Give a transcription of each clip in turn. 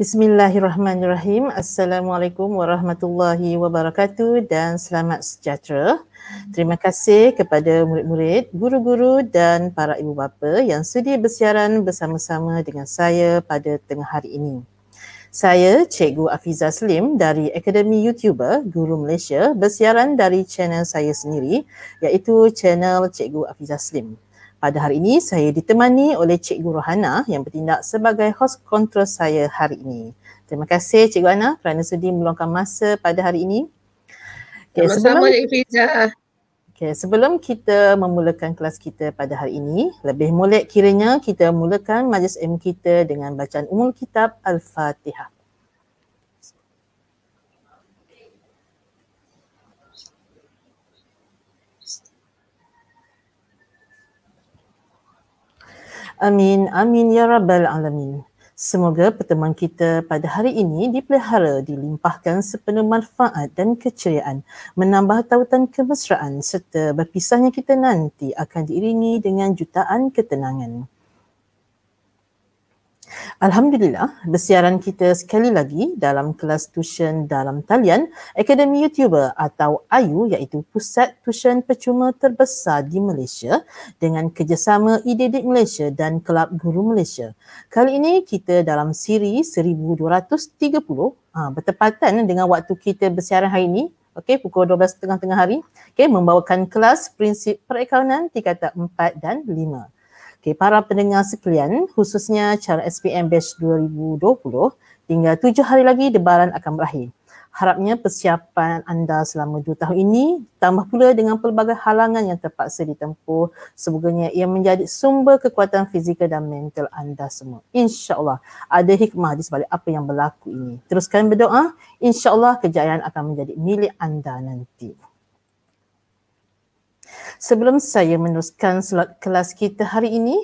Bismillahirrahmanirrahim. Assalamualaikum warahmatullahi wabarakatuh dan selamat sejahtera. Terima kasih kepada murid-murid, guru-guru dan para ibu bapa yang sudi bersiaran bersama-sama dengan saya pada tengah hari ini. Saya Cikgu Afiza Slim dari Akademi YouTuber Guru Malaysia bersiaran dari channel saya sendiri iaitu channel Cikgu Afiza Slim. Pada hari ini saya ditemani oleh Cikgu Rohana yang bertindak sebagai host control saya hari ini. Terima kasih Cikgu Ana kerana sudi meluangkan masa pada hari ini. Okay, sebelum, okay, sebelum kita memulakan kelas kita pada hari ini, lebih mulia kiranya kita mulakan majlis ilmu kita dengan bacaan umum kitab Al-Fatihah. Amin, amin ya rabbal alamin. Semoga pertemuan kita pada hari ini dipelihara, dilimpahkan sepenuh manfaat dan keceriaan, menambah tautan kemesraan serta berpisahnya kita nanti akan diiringi dengan jutaan ketenangan. Alhamdulillah, bersiaran kita sekali lagi dalam kelas tuition dalam talian Akademi YouTuber atau AYU iaitu pusat tuition percuma terbesar di Malaysia dengan kerjasama Ididik Malaysia dan Kelab Guru Malaysia. Kali ini kita dalam siri 1230 ha, bertepatan dengan waktu kita bersiaran hari ini Okey, pukul 12 tengah-tengah hari. Okey, membawakan kelas prinsip perakaunan tingkatan 4 dan Okay, para pendengar sekalian, khususnya cara SPM Batch 2020, tinggal tujuh hari lagi debaran akan berakhir. Harapnya persiapan anda selama dua tahun ini tambah pula dengan pelbagai halangan yang terpaksa ditempuh. Semoganya ia menjadi sumber kekuatan fizikal dan mental anda semua. InsyaAllah ada hikmah di sebalik apa yang berlaku ini. Teruskan berdoa. InsyaAllah kejayaan akan menjadi milik anda nanti. Sebelum saya meneruskan slot kelas kita hari ini,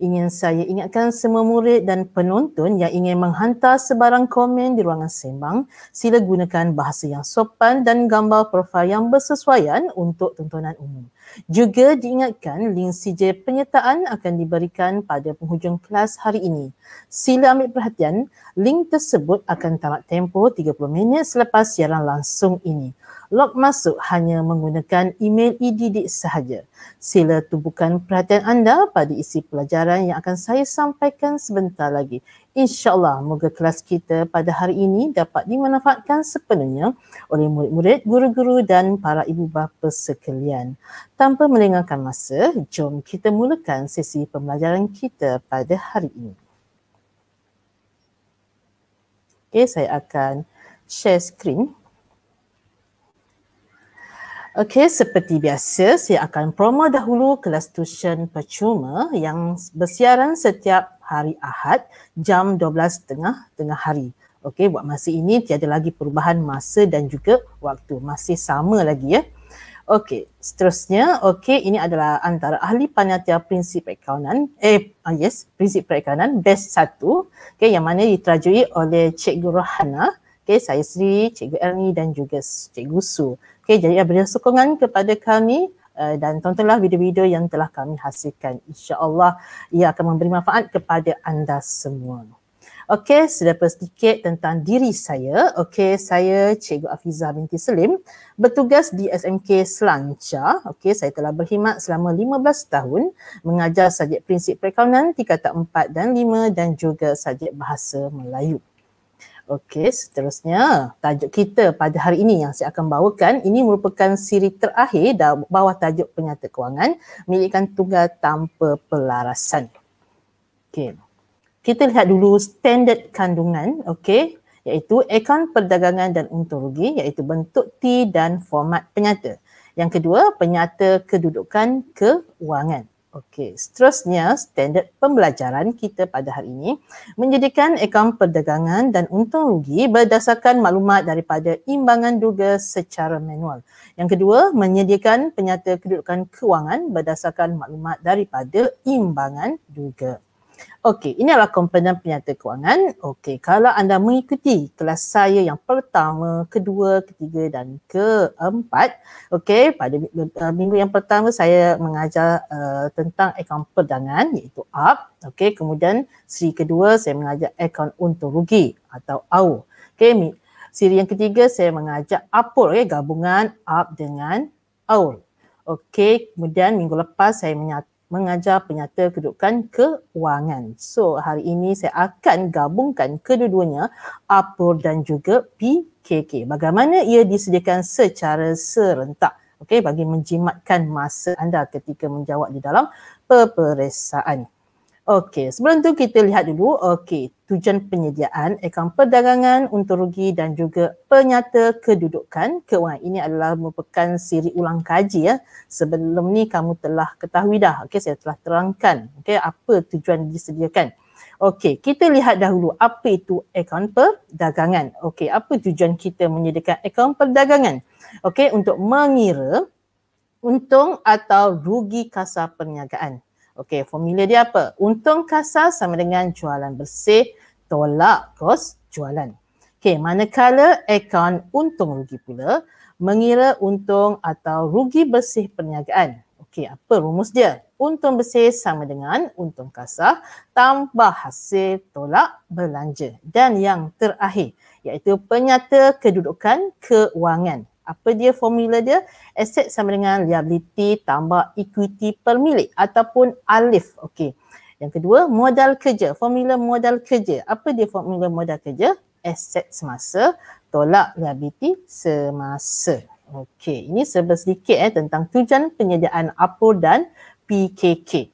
ingin saya ingatkan semua murid dan penonton yang ingin menghantar sebarang komen di ruangan sembang, sila gunakan bahasa yang sopan dan gambar profil yang bersesuaian untuk tontonan umum. Juga diingatkan link CJ penyertaan akan diberikan pada penghujung kelas hari ini. Sila ambil perhatian, link tersebut akan tamat tempoh 30 minit selepas siaran langsung ini log masuk hanya menggunakan email e-didik sahaja. Sila tumpukan perhatian anda pada isi pelajaran yang akan saya sampaikan sebentar lagi. InsyaAllah, moga kelas kita pada hari ini dapat dimanfaatkan sepenuhnya oleh murid-murid, guru-guru dan para ibu bapa sekalian. Tanpa melengahkan masa, jom kita mulakan sesi pembelajaran kita pada hari ini. Okay, saya akan share screen. Okey, seperti biasa, saya akan promo dahulu kelas tuition percuma yang bersiaran setiap hari Ahad jam 12.30 tengah, hari. Okey, buat masa ini tiada lagi perubahan masa dan juga waktu. Masih sama lagi ya. Okey, seterusnya, okey, ini adalah antara ahli panitia prinsip perikanan, eh, ah, yes, prinsip perikanan, best satu, okey, yang mana diterajui oleh Cikgu Rohana, okey, saya sendiri Cikgu Elmi dan juga Cikgu Su. Okey, jadi beri sokongan kepada kami uh, dan tontonlah video-video yang telah kami hasilkan. InsyaAllah ia akan memberi manfaat kepada anda semua. Okey, sedapa sedikit tentang diri saya. Okey, saya Cikgu Afiza binti Selim bertugas di SMK Selanca. Okey, saya telah berkhidmat selama 15 tahun mengajar subjek prinsip perkawinan tingkat 4 dan 5 dan juga subjek bahasa Melayu. Uh, Okey, seterusnya tajuk kita pada hari ini yang saya akan bawakan ini merupakan siri terakhir dah bawah tajuk penyata kewangan milikan tunggal tanpa pelarasan. Okey. Kita lihat dulu standard kandungan, okey, iaitu akaun perdagangan dan untung rugi iaitu bentuk T dan format penyata. Yang kedua, penyata kedudukan kewangan. Okey, seterusnya standard pembelajaran kita pada hari ini menjadikan akaun perdagangan dan untung rugi berdasarkan maklumat daripada imbangan duga secara manual. Yang kedua, menyediakan penyata kedudukan kewangan berdasarkan maklumat daripada imbangan duga. Okey, ini adalah komponen penyata kewangan. Okey, kalau anda mengikuti kelas saya yang pertama, kedua, ketiga dan keempat, okey, pada eh, minggu yang pertama saya mengajar uh, tentang akaun perdangan iaitu up, okey, kemudian siri kedua saya mengajar akaun untung rugi atau AU. Okey, siri yang ketiga saya mengajar APUR, Okay, gabungan up dengan AU. Okey, kemudian minggu lepas saya menyata mengajar penyata kedudukan kewangan. So hari ini saya akan gabungkan kedua-duanya APUR dan juga PKK. Bagaimana ia disediakan secara serentak okay, bagi menjimatkan masa anda ketika menjawab di dalam peperiksaan. Okey, sebelum tu kita lihat dulu, okey, tujuan penyediaan akaun perdagangan untuk rugi dan juga penyata kedudukan kewangan. Ini adalah merupakan siri ulang kaji ya. Sebelum ni kamu telah ketahui dah, okey, saya telah terangkan, okey, apa tujuan disediakan. Okey, kita lihat dahulu apa itu akaun perdagangan. Okey, apa tujuan kita menyediakan akaun perdagangan? Okey, untuk mengira untung atau rugi kasar perniagaan. Okey, formula dia apa? Untung kasar sama dengan jualan bersih tolak kos jualan. Okey, manakala akaun untung rugi pula mengira untung atau rugi bersih perniagaan. Okey, apa rumus dia? Untung bersih sama dengan untung kasar tambah hasil tolak belanja. Dan yang terakhir iaitu penyata kedudukan keuangan. Apa dia formula dia? Asset sama dengan liability tambah equity pemilik ataupun alif. Okey. Yang kedua, modal kerja. Formula modal kerja. Apa dia formula modal kerja? Asset semasa tolak liability semasa. Okey, ini serba sedikit eh tentang tujuan penyediaan APO dan PKK.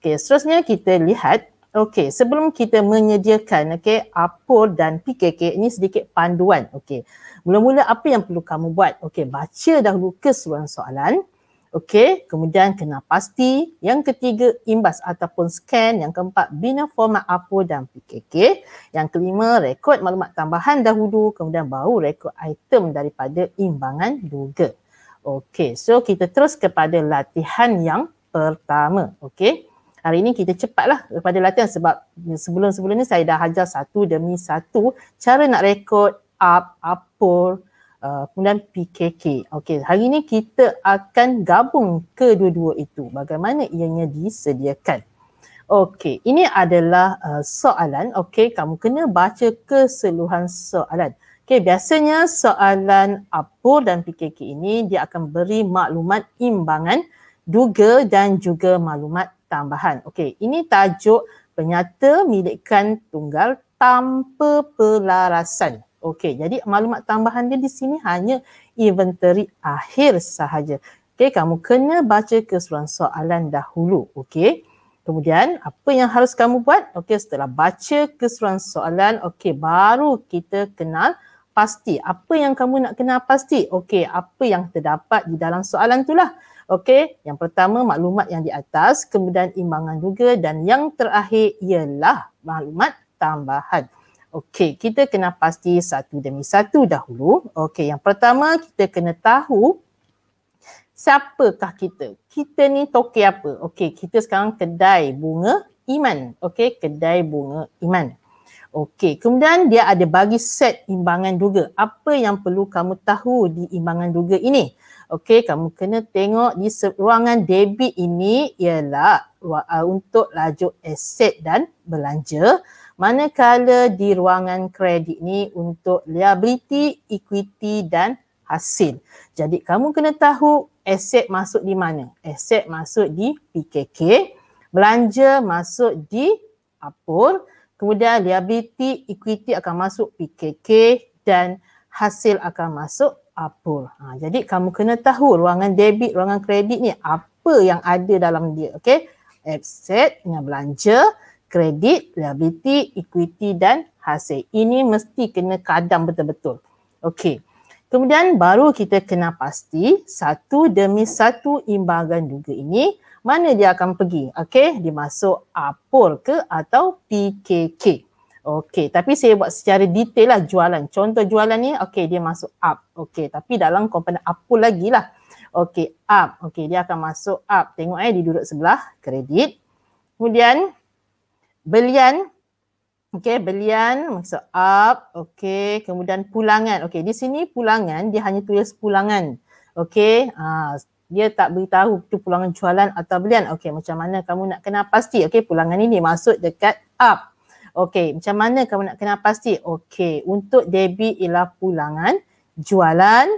Okey, seterusnya kita lihat Okey, sebelum kita menyediakan okey apa dan PKK ini sedikit panduan. Okey. Mula-mula apa yang perlu kamu buat? Okey, baca dahulu keseluruhan soalan. Okey, kemudian kena pasti. Yang ketiga, imbas ataupun scan. Yang keempat, bina format apa dan PKK. Yang kelima, rekod maklumat tambahan dahulu. Kemudian baru rekod item daripada imbangan Google. Okey, so kita terus kepada latihan yang pertama. Okey hari ini kita cepatlah kepada latihan sebab sebelum-sebelum ni saya dah ajar satu demi satu cara nak rekod up, upur, Uh, kemudian PKK. Okey, hari ini kita akan gabung kedua-dua itu. Bagaimana ianya disediakan? Okey, ini adalah uh, soalan. Okey, kamu kena baca keseluruhan soalan. Okey, biasanya soalan APUR dan PKK ini dia akan beri maklumat imbangan, duga dan juga maklumat tambahan. Okey, ini tajuk penyata milikkan tunggal tanpa pelarasan. Okey, jadi maklumat tambahan dia di sini hanya inventory akhir sahaja. Okey, kamu kena baca keseluruhan soalan dahulu. Okey, kemudian apa yang harus kamu buat? Okey, setelah baca keseluruhan soalan, okey, baru kita kenal pasti. Apa yang kamu nak kenal pasti? Okey, apa yang terdapat di dalam soalan itulah. Okey, yang pertama maklumat yang di atas, kemudian imbangan juga dan yang terakhir ialah maklumat tambahan. Okey, kita kena pasti satu demi satu dahulu. Okey, yang pertama kita kena tahu siapakah kita. Kita ni toke apa? Okey, kita sekarang kedai bunga iman. Okey, kedai bunga iman. Okey, kemudian dia ada bagi set imbangan duga. Apa yang perlu kamu tahu di imbangan duga ini? Okey, kamu kena tengok di ruangan debit ini ialah untuk laju aset dan belanja. Manakala di ruangan kredit ni untuk liability, equity dan hasil. Jadi kamu kena tahu aset masuk di mana. Aset masuk di PKK, belanja masuk di Apur. kemudian liability, equity akan masuk PKK dan hasil akan masuk apa. Ha, jadi kamu kena tahu ruangan debit, ruangan kredit ni apa yang ada dalam dia. Okay. Asset dengan belanja, kredit, liability, equity dan hasil. Ini mesti kena kadang betul-betul. Okay. Kemudian baru kita kena pasti satu demi satu imbangan juga ini mana dia akan pergi. Okay. dimasuk masuk APOR ke atau PKK. Okay, tapi saya buat secara detail lah jualan. Contoh jualan ni, okay, dia masuk up. Okay, tapi dalam komponen apa lagi lah. Okay, up. Okay, dia akan masuk up. Tengok eh, dia duduk sebelah kredit. Kemudian, belian. Okay, belian masuk up. Okay, kemudian pulangan. Okay, di sini pulangan, dia hanya tulis pulangan. Okay, uh, ha, dia tak beritahu tu pulangan jualan atau belian. Okay, macam mana kamu nak kenal pasti. Okay, pulangan ini masuk dekat up. Okey, macam mana kamu nak kenal pasti? Okey, untuk debit ialah pulangan jualan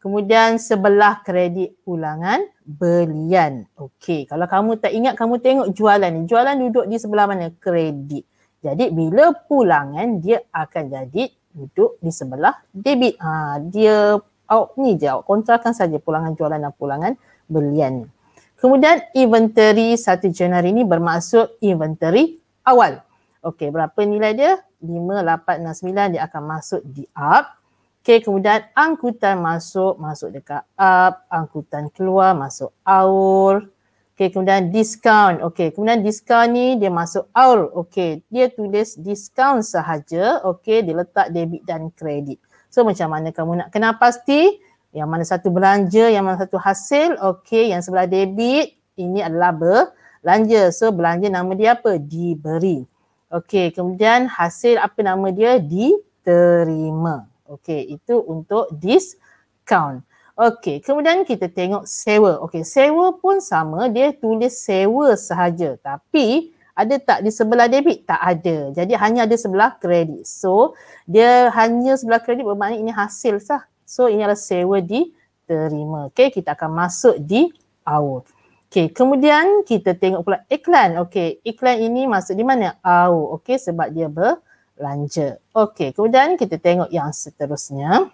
kemudian sebelah kredit pulangan belian. Okey, kalau kamu tak ingat kamu tengok jualan ni. Jualan duduk di sebelah mana? Kredit. Jadi bila pulangan dia akan jadi duduk di sebelah debit. Ha, dia awak ni je awak kontrakan saja pulangan jualan dan pulangan belian. Kemudian inventory satu Januari ni bermaksud inventory awal. Okey, berapa nilai dia? 5, 8 dengan 9 dia akan masuk di up. Okey, kemudian angkutan masuk, masuk dekat up. Angkutan keluar, masuk out. Okey, kemudian discount. Okey, kemudian discount ni dia masuk out. Okey, dia tulis discount sahaja. Okey, dia letak debit dan kredit. So macam mana kamu nak kenal pasti yang mana satu belanja, yang mana satu hasil. Okey, yang sebelah debit ini adalah belanja. So belanja nama dia apa? Diberi. Okey, kemudian hasil apa nama dia diterima. Okey, itu untuk discount. Okey, kemudian kita tengok sewa. Okey, sewa pun sama dia tulis sewa sahaja tapi ada tak di sebelah debit? Tak ada. Jadi hanya ada sebelah kredit. So, dia hanya sebelah kredit bermakna ini hasil sah. So, ini adalah sewa diterima. Okey, kita akan masuk di out. Okey, kemudian kita tengok pula iklan. Okey, iklan ini masuk di mana? Au, okey sebab dia belanja. Okey, kemudian kita tengok yang seterusnya.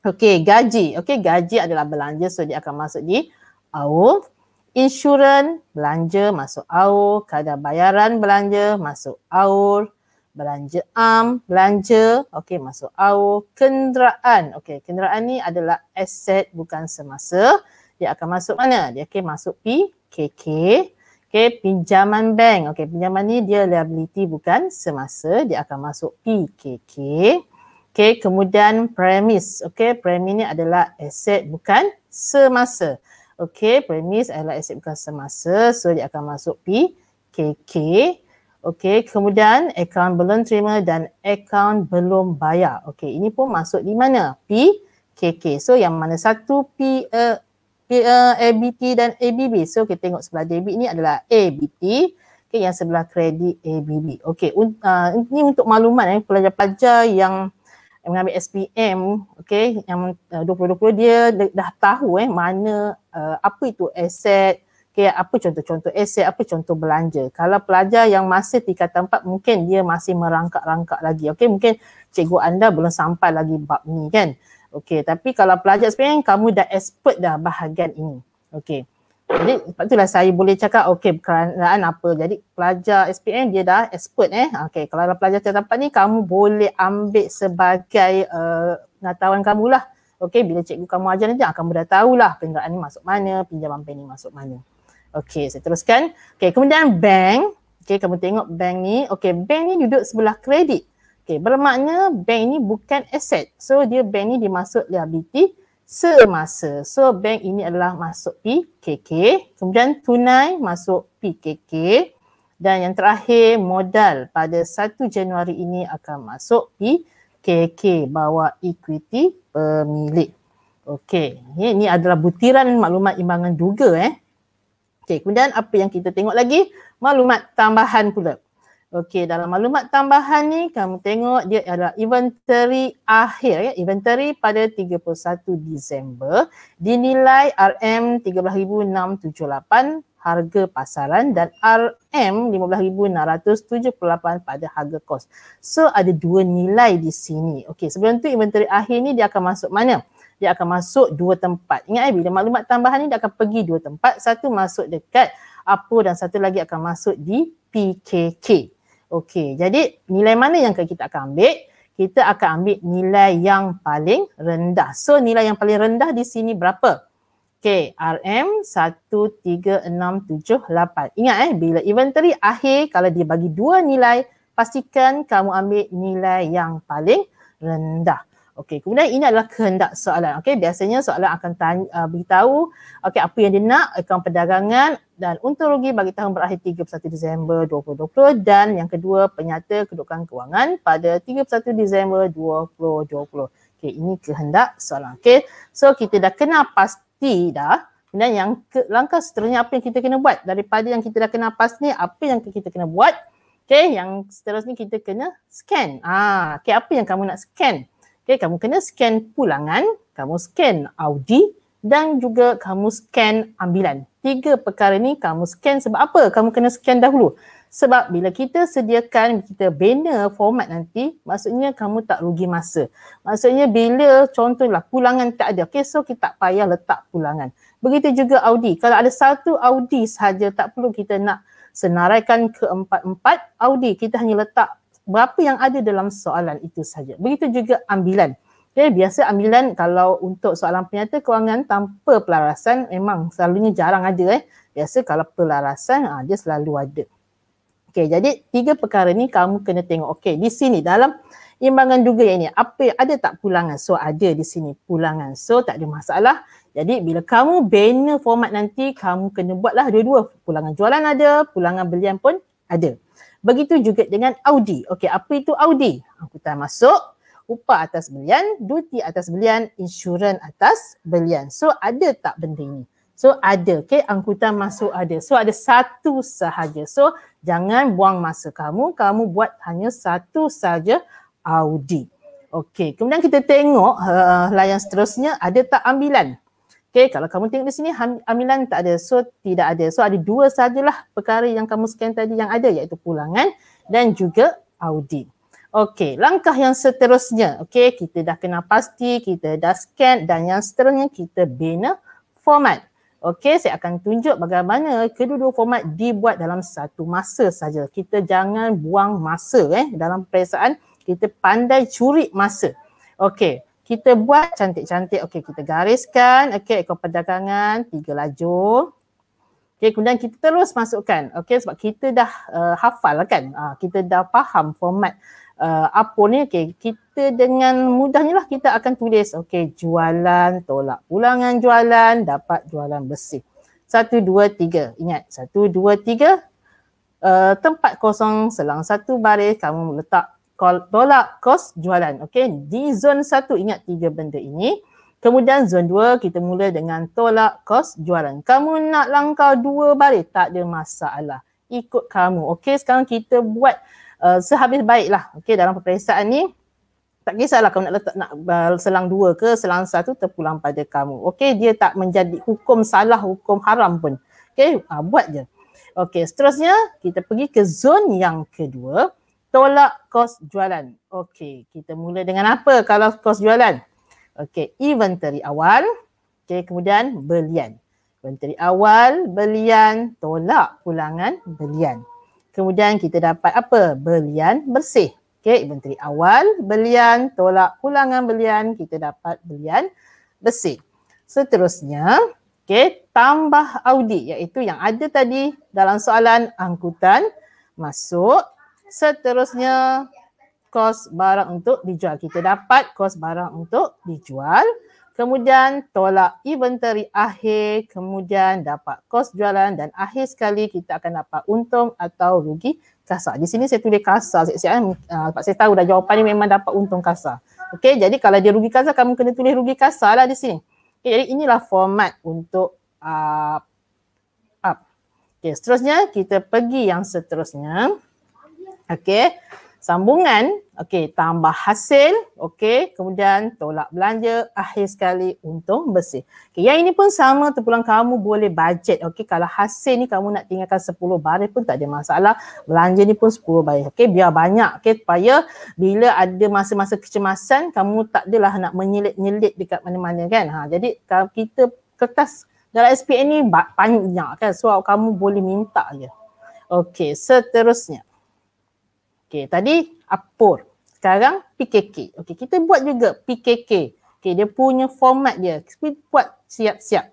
Okey, gaji. Okey, gaji adalah belanja so dia akan masuk di au. Insurans belanja masuk au, kadar bayaran belanja masuk au, belanja am, belanja, okey masuk au, kenderaan. Okey, kenderaan ni adalah aset bukan semasa dia akan masuk mana? Dia akan masuk PKK. Okey, pinjaman bank. Okey, pinjaman ni dia liability bukan semasa. Dia akan masuk PKK. Okey, kemudian premis. Okey, premis ni adalah aset bukan semasa. Okey, premis adalah aset bukan semasa. So, dia akan masuk PKK. Okey, kemudian account belum terima dan account belum bayar. Okey, ini pun masuk di mana? PKK. So, yang mana satu? P, uh, Eh, ABT dan ABB. So kita tengok sebelah debit ni adalah ABT okay, yang sebelah kredit ABB. Okay, uh, ah, ini untuk maklumat eh, pelajar-pelajar yang mengambil SPM okay, yang eh, uh, 2020 dia dah tahu eh, mana uh, apa itu aset Okay, apa contoh-contoh aset, apa contoh belanja. Kalau pelajar yang masih tingkat tempat, mungkin dia masih merangkak-rangkak lagi. Okay, mungkin cikgu anda belum sampai lagi bab ni kan. Okey, tapi kalau pelajar sebenarnya kamu dah expert dah bahagian ini. Okey. Jadi sebab itulah saya boleh cakap okey perkenaan apa. Jadi pelajar SPM dia dah expert eh. Okey, kalau pelajar tempat ni kamu boleh ambil sebagai eh, pengetahuan kamu lah. Okey, bila cikgu kamu ajar nanti akan ah, dah tahulah penggeraan ni masuk mana, pinjaman bank ni masuk mana. Okey, saya teruskan. Okey, kemudian bank. Okey, kamu tengok bank ni. Okey, bank ni duduk sebelah kredit. Okay, eh, bermakna bank ini bukan aset. So dia bank ini dimasuk liability semasa. So bank ini adalah masuk PKK. Kemudian tunai masuk PKK. Dan yang terakhir modal pada 1 Januari ini akan masuk PKK bawa equity pemilik. Okey, ini, ini adalah butiran maklumat imbangan juga, eh. Okey, kemudian apa yang kita tengok lagi? Maklumat tambahan pula. Okey, dalam maklumat tambahan ni kamu tengok dia adalah inventory akhir ya, inventory pada 31 Disember dinilai RM13678 harga pasaran dan RM15678 pada harga kos. So ada dua nilai di sini. Okey, sebelum tu inventory akhir ni dia akan masuk mana? Dia akan masuk dua tempat. Ingat eh bila maklumat tambahan ni dia akan pergi dua tempat. Satu masuk dekat apa dan satu lagi akan masuk di PKK. Okey, jadi nilai mana yang kita akan ambil? Kita akan ambil nilai yang paling rendah. So nilai yang paling rendah di sini berapa? Okey, RM13678. Ingat eh, bila inventory akhir kalau dia bagi dua nilai, pastikan kamu ambil nilai yang paling rendah. Okey, kemudian ini adalah kehendak soalan. Okey, biasanya soalan akan tanya, uh, beritahu okey apa yang dia nak, akaun perdagangan dan untung rugi bagi tahun berakhir 31 Disember 2020 dan yang kedua penyata kedudukan kewangan pada 31 Disember 2020. Okey, ini kehendak soalan. Okey. So kita dah kena pasti dah Kemudian yang ke, langkah seterusnya apa yang kita kena buat daripada yang kita dah kena pas ni apa yang kita kena buat Okey, yang seterusnya kita kena scan. Ah, okey, apa yang kamu nak scan? Okay, kamu kena scan pulangan, kamu scan Audi dan juga kamu scan ambilan. Tiga perkara ni kamu scan sebab apa? Kamu kena scan dahulu. Sebab bila kita sediakan, kita bina format nanti, maksudnya kamu tak rugi masa. Maksudnya bila contohlah pulangan tak ada, okay, so kita tak payah letak pulangan. Begitu juga Audi. Kalau ada satu Audi sahaja, tak perlu kita nak senaraikan keempat-empat Audi. Kita hanya letak berapa yang ada dalam soalan itu saja. Begitu juga ambilan. Okay, biasa ambilan kalau untuk soalan penyata kewangan tanpa pelarasan memang selalunya jarang ada. Eh. Biasa kalau pelarasan ha, dia selalu ada. Okay, jadi tiga perkara ni kamu kena tengok. Okay, di sini dalam imbangan juga yang ini. Apa yang ada tak pulangan? So ada di sini pulangan. So tak ada masalah. Jadi bila kamu banner format nanti kamu kena buatlah dua-dua. Pulangan jualan ada, pulangan belian pun ada. Begitu juga dengan Audi. Okey, apa itu Audi? Angkutan masuk, upah atas belian, duty atas belian, insurans atas belian. So ada tak benda ni? So ada, okay? angkutan masuk ada. So ada satu sahaja. So jangan buang masa kamu, kamu buat hanya satu sahaja Audi. Okay, kemudian kita tengok uh, layan seterusnya ada tak ambilan? Okay, kalau kamu tengok di sini, amilan tak ada. So, tidak ada. So, ada dua sajalah perkara yang kamu scan tadi yang ada iaitu pulangan dan juga audit. Okay, langkah yang seterusnya. Okay, kita dah kena pasti, kita dah scan dan yang seterusnya kita bina format. Okay, saya akan tunjuk bagaimana kedua-dua format dibuat dalam satu masa saja. Kita jangan buang masa eh, dalam perasaan kita pandai curi masa. Okay, kita buat cantik-cantik. Okey, kita gariskan. Okey, ekor perdagangan tiga lajur. Okey, kemudian kita terus masukkan. Okey, sebab kita dah uh, hafal lah kan. Uh, kita dah faham format uh, apa ni. Okey, kita dengan mudahnya lah kita akan tulis. Okey, jualan tolak pulangan jualan dapat jualan bersih. Satu, dua, tiga. Ingat, satu, dua, tiga. Uh, tempat kosong selang satu baris kamu letak tolak kos jualan. Okey, di zon satu ingat tiga benda ini. Kemudian zon dua kita mula dengan tolak kos jualan. Kamu nak langkah dua balik tak ada masalah. Ikut kamu. Okey, sekarang kita buat uh, sehabis baiklah. Okey, dalam peperiksaan ni tak kisahlah kamu nak letak nak uh, selang dua ke selang satu terpulang pada kamu. Okey, dia tak menjadi hukum salah, hukum haram pun. Okey, uh, buat je. Okey, seterusnya kita pergi ke zon yang kedua tolak kos jualan. Okey, kita mula dengan apa kalau kos jualan? Okey, inventory awal. Okey, kemudian belian. Inventory awal, belian, tolak pulangan belian. Kemudian kita dapat apa? Belian bersih. Okey, inventory awal, belian, tolak pulangan belian, kita dapat belian bersih. Seterusnya, okey, tambah audit iaitu yang ada tadi dalam soalan angkutan masuk Seterusnya, kos barang untuk dijual. Kita dapat kos barang untuk dijual. Kemudian tolak inventory akhir, kemudian dapat kos jualan dan akhir sekali kita akan dapat untung atau rugi kasar. Di sini saya tulis kasar sekejap eh. ah, sebab saya tahu dah jawapan ni memang dapat untung kasar. Okey, jadi kalau dia rugi kasar, kamu kena tulis rugi kasar lah di sini. Okay, jadi inilah format untuk uh, up. Okey, seterusnya kita pergi yang Seterusnya. Okey. Sambungan, okey, tambah hasil, okey, kemudian tolak belanja, akhir sekali untung bersih. Okey, yang ini pun sama terpulang kamu boleh budget, okey, kalau hasil ni kamu nak tinggalkan 10 baris pun tak ada masalah, belanja ni pun 10 baris, okey, biar banyak, okey, supaya bila ada masa-masa kecemasan, kamu tak adalah nak menyelit-nyelit dekat mana-mana kan, ha, jadi kalau kita kertas dalam SPN ni banyak kan, so kamu boleh minta je. Okey, seterusnya. Okey, tadi APOR. Sekarang PKK. Okey, kita buat juga PKK. Okey, dia punya format dia. Kita buat siap-siap.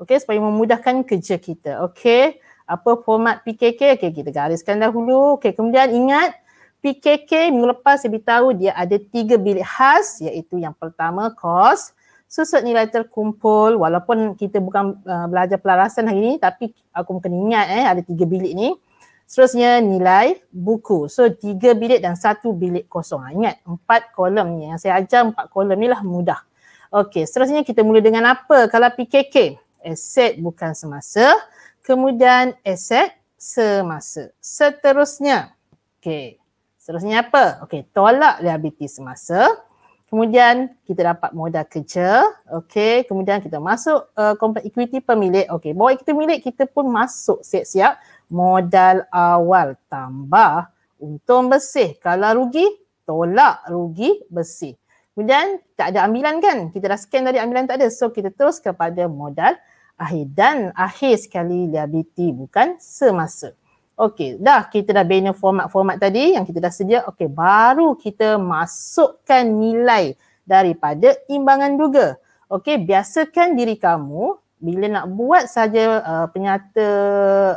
Okey, supaya memudahkan kerja kita. Okey, apa format PKK? Okey, kita gariskan dahulu. Okey, kemudian ingat PKK minggu lepas saya beritahu dia ada tiga bilik khas iaitu yang pertama kos susut nilai terkumpul walaupun kita bukan uh, belajar pelarasan hari ini tapi aku kena ingat eh ada tiga bilik ni. Seterusnya nilai buku. So tiga bilik dan satu bilik kosong. Ha, ingat empat kolom ni. Yang saya ajar empat kolom ni lah mudah. Okey seterusnya kita mula dengan apa kalau PKK? Aset bukan semasa. Kemudian aset semasa. Seterusnya. Okey. Seterusnya apa? Okey tolak liabiliti semasa. Kemudian kita dapat modal kerja. Okey. Kemudian kita masuk uh, equity pemilik. Okey. Bawa equity pemilik kita pun masuk siap-siap modal awal tambah untung bersih. Kalau rugi, tolak rugi bersih. Kemudian tak ada ambilan kan? Kita dah scan tadi ambilan tak ada. So kita terus kepada modal akhir dan akhir sekali liabiliti bukan semasa. Okey, dah kita dah bina format-format tadi yang kita dah sedia. Okey, baru kita masukkan nilai daripada imbangan duga. Okey, biasakan diri kamu bila nak buat saja uh, penyata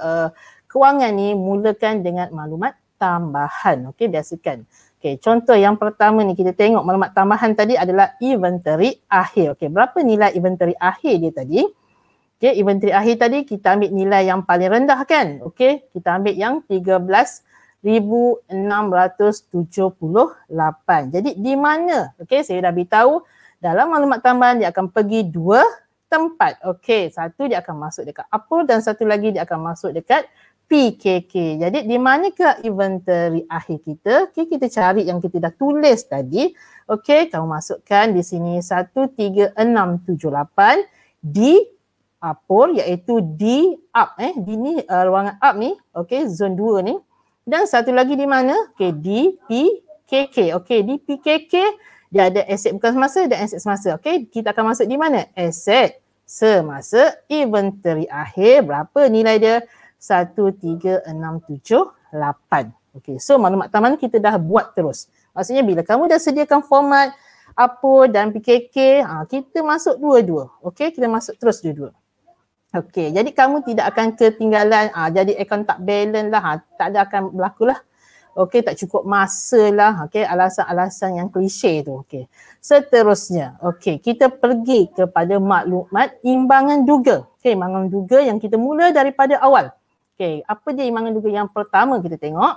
uh, kewangan ni mulakan dengan maklumat tambahan. Okey, biasakan. Okey, contoh yang pertama ni kita tengok maklumat tambahan tadi adalah inventory akhir. Okey, berapa nilai inventory akhir dia tadi? Okey, inventory akhir tadi kita ambil nilai yang paling rendah kan? Okey, kita ambil yang 13,678. Jadi di mana? Okey, saya dah beritahu dalam maklumat tambahan dia akan pergi dua tempat. Okey, satu dia akan masuk dekat upper dan satu lagi dia akan masuk dekat PKK. Jadi di mana ke inventory akhir kita? Okay, kita cari yang kita dah tulis tadi. Okey, kamu masukkan di sini 13678 di apur iaitu di up eh di ni uh, ruangan up ni okey zon 2 ni dan satu lagi di mana okey di PKK okey di PKK dia ada aset bukan semasa dan aset semasa okey kita akan masuk di mana aset semasa inventory akhir berapa nilai dia satu tiga enam tujuh lapan. Okay, so maklumat taman kita dah buat terus. Maksudnya bila kamu dah sediakan format apa dan PKK, ha, kita masuk dua-dua. Okay, kita masuk terus dua-dua. Okay, jadi kamu tidak akan ketinggalan, ha, jadi account tak balance lah, ha, tak ada akan berlaku lah. Okay, tak cukup masa lah. Okay, alasan-alasan yang klise tu. Okay, seterusnya. Okay, kita pergi kepada maklumat imbangan duga. Okay, imbangan duga yang kita mula daripada awal. Okey, apa dia imbangan duga yang pertama kita tengok?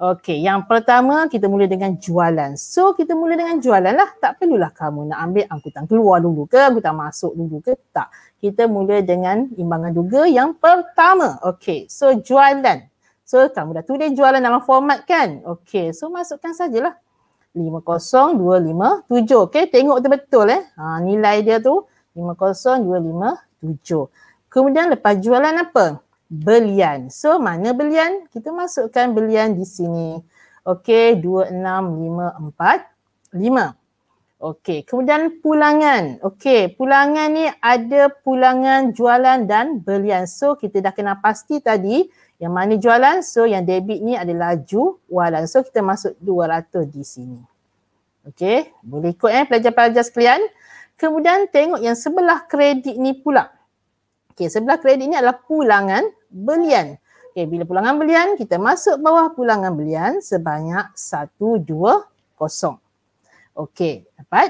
Okey, yang pertama kita mula dengan jualan. So kita mula dengan jualan lah. Tak perlulah kamu nak ambil angkutan keluar dulu ke, angkutan masuk dulu ke, tak. Kita mula dengan imbangan duga yang pertama. Okey, so jualan. So kamu dah tulis jualan dalam format kan? Okey, so masukkan sajalah. 50257. Okey, tengok betul-betul eh. Ha, nilai dia tu 50257. Kemudian lepas jualan apa? belian. So mana belian? Kita masukkan belian di sini. Okey, 26545. Okey, kemudian pulangan. Okey, pulangan ni ada pulangan jualan dan belian. So kita dah kena pasti tadi yang mana jualan, so yang debit ni adalah jualan. So kita masuk 200 di sini. Okey, boleh ikut eh pelajar-pelajar sekalian. Kemudian tengok yang sebelah kredit ni pula. Okey, sebelah kredit ni adalah pulangan belian. Okey, bila pulangan belian, kita masuk bawah pulangan belian sebanyak 120. Okey, dapat?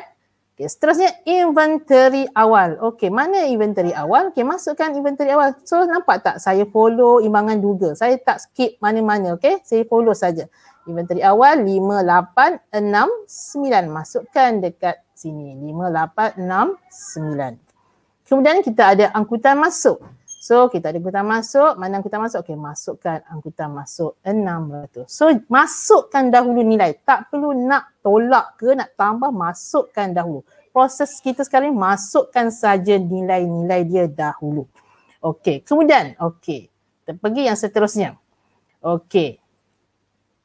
Okey, seterusnya inventory awal. Okey, mana inventory awal? Okey, masukkan inventory awal. So, nampak tak saya follow imbangan juga. Saya tak skip mana-mana, okey? Saya follow saja. Inventory awal 5, 8, 6, 9. Masukkan dekat sini. 5, 8, 6, 9. Kemudian kita ada angkutan masuk. So kita ada angkutan masuk, mana angkutan masuk? Okey, masukkan angkutan masuk 600. So masukkan dahulu nilai. Tak perlu nak tolak ke nak tambah, masukkan dahulu. Proses kita sekarang masukkan saja nilai-nilai dia dahulu. Okey, kemudian okey. Kita pergi yang seterusnya. Okey.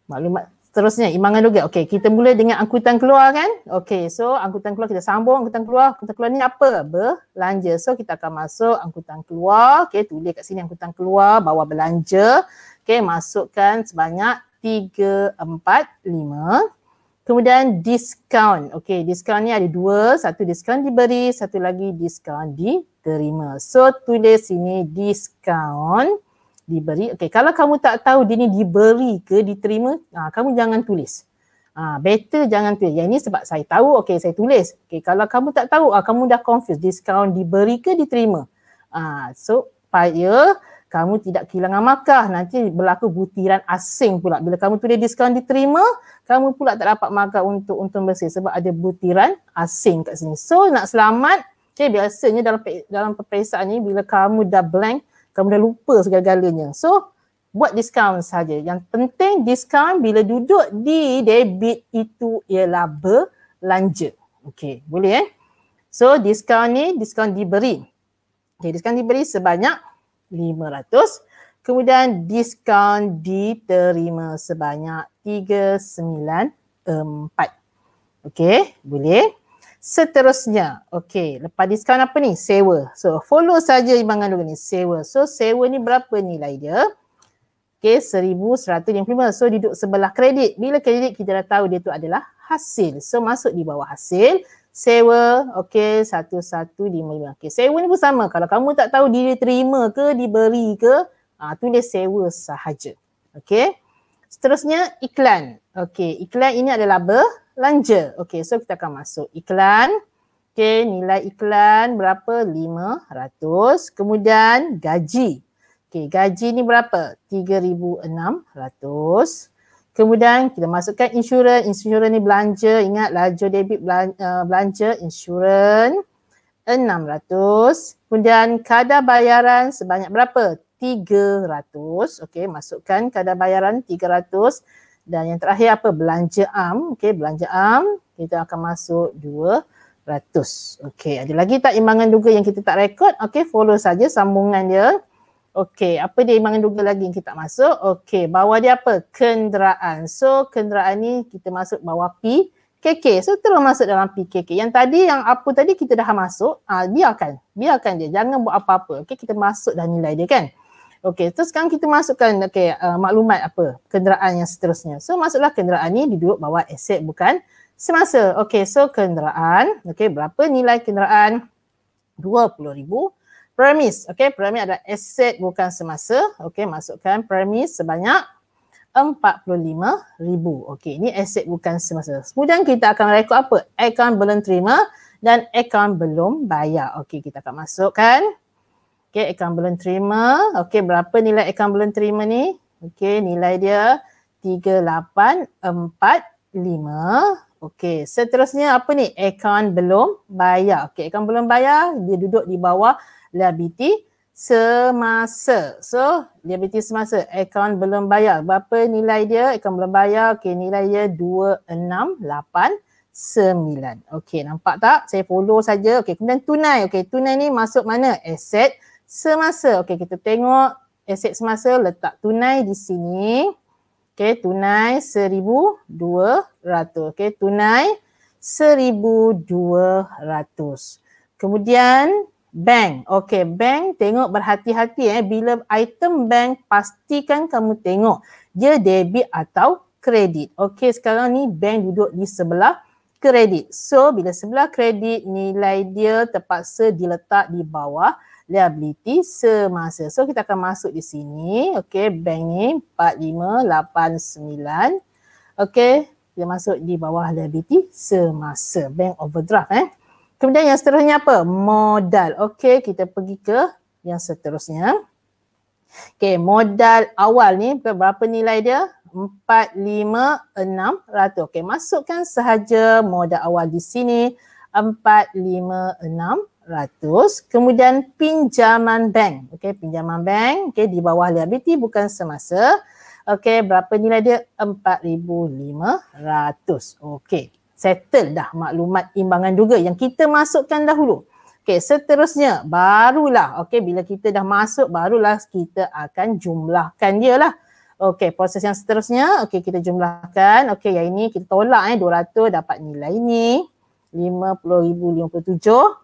Maklumat seterusnya imbangan rugi. Okey, kita mula dengan angkutan keluar kan? Okey, so angkutan keluar kita sambung angkutan keluar. Angkutan keluar ni apa? Belanja. So kita akan masuk angkutan keluar. Okey, tulis kat sini angkutan keluar bawa belanja. Okey, masukkan sebanyak 3 4 5. Kemudian diskaun. Okey, diskaun ni ada dua. Satu diskaun diberi, satu lagi diskaun diterima. So tulis sini diskaun. Okey diberi. Okey, kalau kamu tak tahu dia ni diberi ke diterima, uh, kamu jangan tulis. Ah better jangan tulis. Yang ni sebab saya tahu, okey saya tulis. Okey, kalau kamu tak tahu, uh, kamu dah confuse Discount diberi ke diterima? Ah so supaya kamu tidak kehilangan markah nanti berlaku butiran asing pula bila kamu tulis diskaun diterima kamu pula tak dapat markah untuk untung bersih sebab ada butiran asing kat sini so nak selamat okey biasanya dalam dalam peperiksaan ni bila kamu dah blank kamu dah lupa segala-galanya. So, buat discount saja. Yang penting discount bila duduk di debit itu ialah belanja. Okey, boleh eh? So, discount ni discount diberi. Okey, discount diberi sebanyak 500. Kemudian discount diterima sebanyak 394. Okey, boleh? Seterusnya, okey, lepas diskaun apa ni? Sewa. So, follow saja imbangan dulu ni, sewa. So, sewa ni berapa nilai dia? Okey, RM1,155. So, duduk sebelah kredit. Bila kredit kita dah tahu dia tu adalah hasil. So, masuk di bawah hasil. Sewa, okey, RM1,155. Okey, sewa ni pun sama. Kalau kamu tak tahu diri terima ke, diberi ke, ha, tu dia sewa sahaja. Okey, seterusnya iklan. Okey, iklan ini adalah ber, belanja. Okey, so kita akan masuk iklan. Okey, nilai iklan berapa? lima ratus. Kemudian gaji. Okey, gaji ni berapa? tiga ribu enam ratus. Kemudian kita masukkan insurans. Insurans ni belanja. Ingat laju debit eh, belanja, uh, belanja insurans 600. Kemudian kadar bayaran sebanyak berapa? tiga ratus, Okey, masukkan kadar bayaran tiga ratus. Dan yang terakhir apa? Belanja am. Okey, belanja am kita akan masuk dua ratus, Okey, ada lagi tak imbangan duga yang kita tak rekod? Okey, follow saja sambungan dia. Okey, apa dia imbangan duga lagi yang kita tak masuk? Okey, bawah dia apa? Kenderaan. So, kenderaan ni kita masuk bawah P. KK. So terus masuk dalam PKK. Yang tadi yang apa tadi kita dah masuk, ah biarkan. Biarkan dia. Jangan buat apa-apa. okay kita masuk dah nilai dia kan. Okey, terus sekarang kita masukkan okey uh, maklumat apa kenderaan yang seterusnya. So masuklah kenderaan ni duduk bawa aset bukan semasa. Okey, so kenderaan, okey berapa nilai kenderaan? 20,000. Premis, okey, premis ada aset bukan semasa. Okey, masukkan premis sebanyak 45,000. Okey, ini aset bukan semasa. Kemudian kita akan rekod apa? Akaun belum terima dan akaun belum bayar. Okey, kita akan masukkan Okey, akaun belum terima. Okey, berapa nilai akaun belum terima ni? Okey, nilai dia 3845. Okey, seterusnya apa ni? Akaun belum bayar. Okey, akaun belum bayar, dia duduk di bawah liability semasa. So, liability semasa, akaun belum bayar. Berapa nilai dia? Akaun belum bayar. Okey, nilai dia 2689. Sembilan. Okey, nampak tak? Saya follow saja. Okey, kemudian tunai. Okey, tunai ni masuk mana? Asset semasa. Okey, kita tengok aset semasa letak tunai di sini. Okey, tunai seribu dua ratus, Okey, tunai seribu dua ratus. Kemudian bank. Okey, bank tengok berhati-hati eh bila item bank pastikan kamu tengok dia debit atau kredit. Okey, sekarang ni bank duduk di sebelah kredit. So bila sebelah kredit nilai dia terpaksa diletak di bawah liability semasa. So kita akan masuk di sini. Okey, bank ni 4589. Okey, kita masuk di bawah liability semasa. Bank overdraft eh. Kemudian yang seterusnya apa? Modal. Okey, kita pergi ke yang seterusnya. Okey, modal awal ni berapa nilai dia? 4,5,6 Okey, masukkan sahaja modal awal di sini 4,5,6 ratus kemudian pinjaman bank okey pinjaman bank okey di bawah liability bukan semasa okey berapa nilai dia 4500 okey settle dah maklumat imbangan juga yang kita masukkan dahulu okey seterusnya barulah okey bila kita dah masuk barulah kita akan jumlahkan dia lah okey proses yang seterusnya okey kita jumlahkan okey yang ini kita tolak eh 200 dapat nilai ni 50057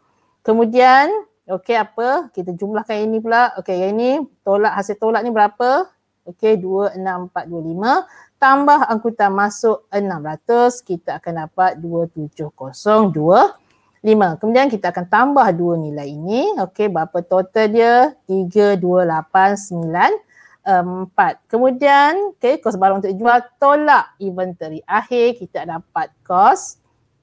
Kemudian, okey apa? Kita jumlahkan ini pula. Okey, yang ini tolak hasil tolak ni berapa? Okey, 26425 tambah angkutan masuk 600 kita akan dapat 27025. Kemudian kita akan tambah dua nilai ini. Okey, berapa total dia? 32894. Empat. Kemudian, okay, kos barang untuk jual tolak inventory akhir kita dapat kos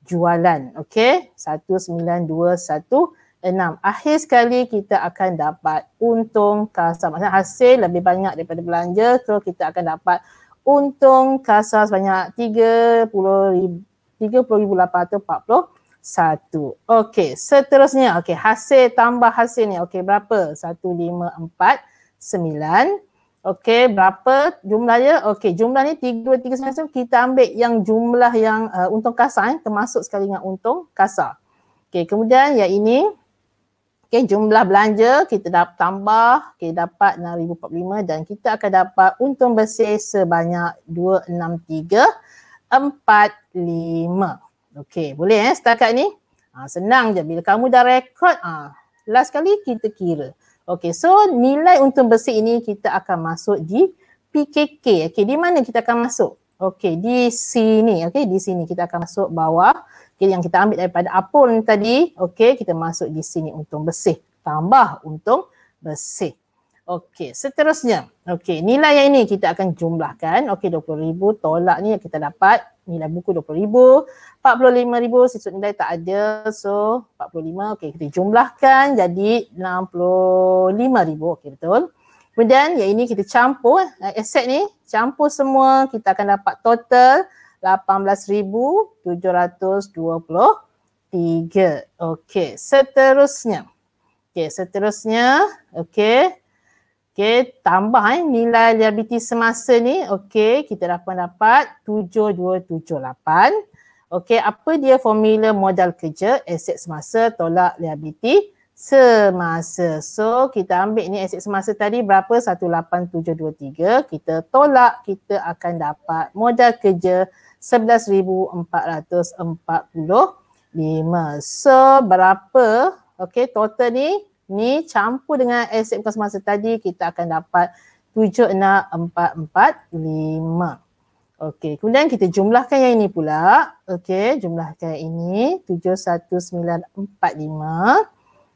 jualan. Okey, 19216. Akhir sekali kita akan dapat untung kasar. Maksudnya hasil lebih banyak daripada belanja. So kita akan dapat untung kasar sebanyak 30,841. Okey, seterusnya. Okey, hasil tambah hasil ni. Okey, berapa? Satu lima empat sembilan. Okey, berapa jumlahnya? Okey, jumlah ni 3399 kita ambil yang jumlah yang uh, untung kasar eh, termasuk sekali dengan untung kasar. Okey, kemudian yang ini okey, jumlah belanja kita dapat tambah, okey dapat 6045 dan kita akan dapat untung bersih sebanyak 26345. Okey, boleh eh setakat ni? Ha, senang je bila kamu dah rekod ah ha, last kali kita kira. Okey, so nilai untung bersih ini kita akan masuk di PKK. Okey, di mana kita akan masuk? Okey, di sini. Okey, di sini kita akan masuk bawah. Okey, yang kita ambil daripada apun tadi. Okey, kita masuk di sini untung bersih. Tambah untung bersih. Okey, seterusnya. Okey, nilai yang ini kita akan jumlahkan. Okey, 20,000 tolak ni kita dapat nilai buku RM20,000, RM45,000 sisut nilai tak ada. So RM45,000, okay, kita jumlahkan jadi RM65,000, okay, betul. Kemudian yang ini kita campur, eh, aset ni campur semua, kita akan dapat total RM18,723. Okey, seterusnya. Okey, seterusnya. Okey, Okey, tambah eh, nilai liabiliti semasa ni, okey, kita dapat dapat 7278. Okey, apa dia formula modal kerja aset semasa tolak liabiliti semasa. So, kita ambil ni aset semasa tadi berapa? 18723. Kita tolak, kita akan dapat modal kerja lima. So, berapa? Okey, total ni ni campur dengan aset bekas masa tadi kita akan dapat 76445. Okey, kemudian kita jumlahkan yang ini pula. Okey, jumlahkan yang ini 71945.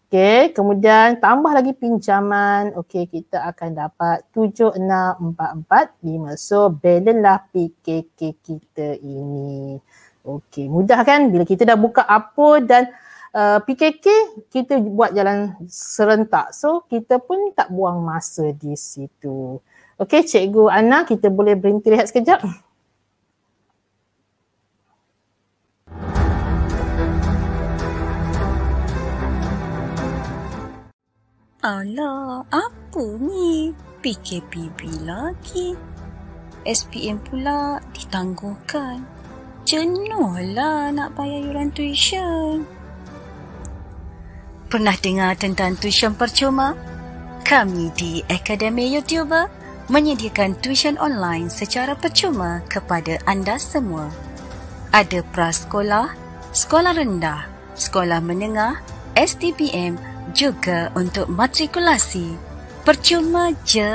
Okey, kemudian tambah lagi pinjaman. Okey, kita akan dapat 76445. So, balance lah PKK kita ini. Okey, mudah kan bila kita dah buka apa dan uh, eh, PKK kita buat jalan serentak so kita pun tak buang masa di situ okey cikgu Ana kita boleh berhenti lihat sekejap Alah, apa ni? PKPB lagi. SPM pula ditangguhkan. Jenuhlah nak bayar yuran tuition. Pernah dengar tentang tuition percuma? Kami di Akademi Youtuber menyediakan tuition online secara percuma kepada anda semua. Ada prasekolah, sekolah rendah, sekolah menengah, STPM juga untuk matrikulasi. Percuma je.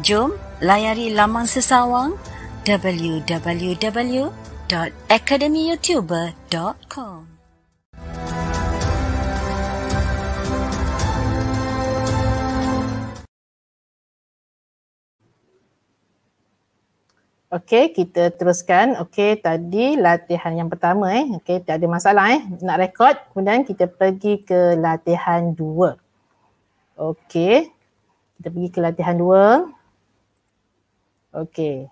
Jom layari laman sesawang www.academyyoutuber.com Okey, kita teruskan. Okey, tadi latihan yang pertama eh. Okey, tak ada masalah eh. Nak rekod, kemudian kita pergi ke latihan dua. Okey, kita pergi ke latihan dua. Okey,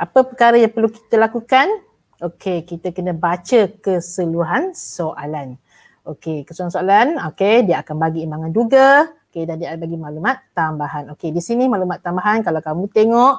apa perkara yang perlu kita lakukan? Okey, kita kena baca keseluruhan soalan. Okey, keseluruhan soalan, okey, dia akan bagi imbangan juga. Okey, dan dia akan bagi maklumat tambahan. Okey, di sini maklumat tambahan kalau kamu tengok,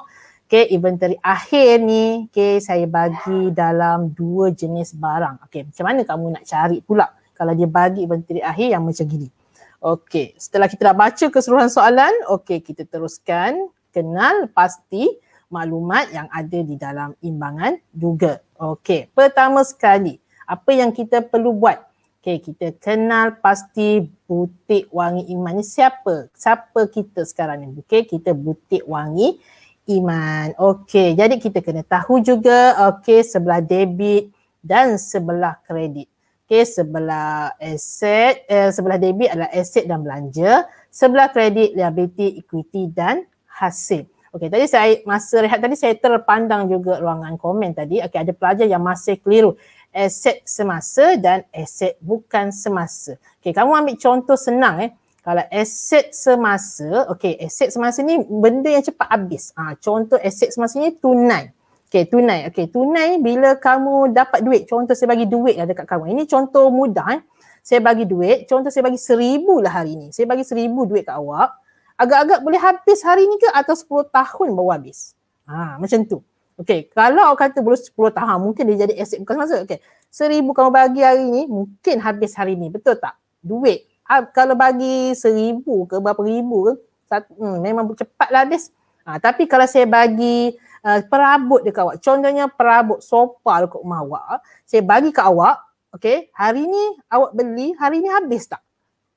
Okay, inventory akhir ni, okay, saya bagi dalam dua jenis barang. Okay, macam mana kamu nak cari pula kalau dia bagi inventory akhir yang macam gini. Okay, setelah kita dah baca keseluruhan soalan, okay, kita teruskan kenal pasti maklumat yang ada di dalam imbangan juga. Okay, pertama sekali, apa yang kita perlu buat? Okay, kita kenal pasti butik wangi iman ni siapa? Siapa kita sekarang ni? Okay, kita butik wangi iman iman. Okey, jadi kita kena tahu juga okey sebelah debit dan sebelah kredit. Okey, sebelah aset eh, sebelah debit adalah aset dan belanja, sebelah kredit liability, equity dan hasil. Okey, tadi saya masa rehat tadi saya terpandang juga ruangan komen tadi. Okey, ada pelajar yang masih keliru. Aset semasa dan aset bukan semasa. Okey, kamu ambil contoh senang eh. Kalau aset semasa, okay, aset semasa ni benda yang cepat habis. Ha, contoh aset semasa ni tunai. Okay, tunai. Okay, tunai bila kamu dapat duit. Contoh saya bagi duit lah dekat kamu. Ini contoh mudah. Eh. Saya bagi duit. Contoh saya bagi seribu lah hari ni. Saya bagi seribu duit kat awak. Agak-agak boleh habis hari ni ke atau sepuluh tahun baru habis. Ha, macam tu. Okay, kalau awak kata baru sepuluh tahun, mungkin dia jadi aset bukan semasa. Okay, seribu kamu bagi hari ni, mungkin habis hari ni. Betul tak? Duit ha, kalau bagi seribu ke berapa ribu ke satu, hmm, memang cepatlah habis ha, tapi kalau saya bagi uh, perabot dekat awak contohnya perabot sofa dekat rumah awak saya bagi kat awak okey hari ni awak beli hari ni habis tak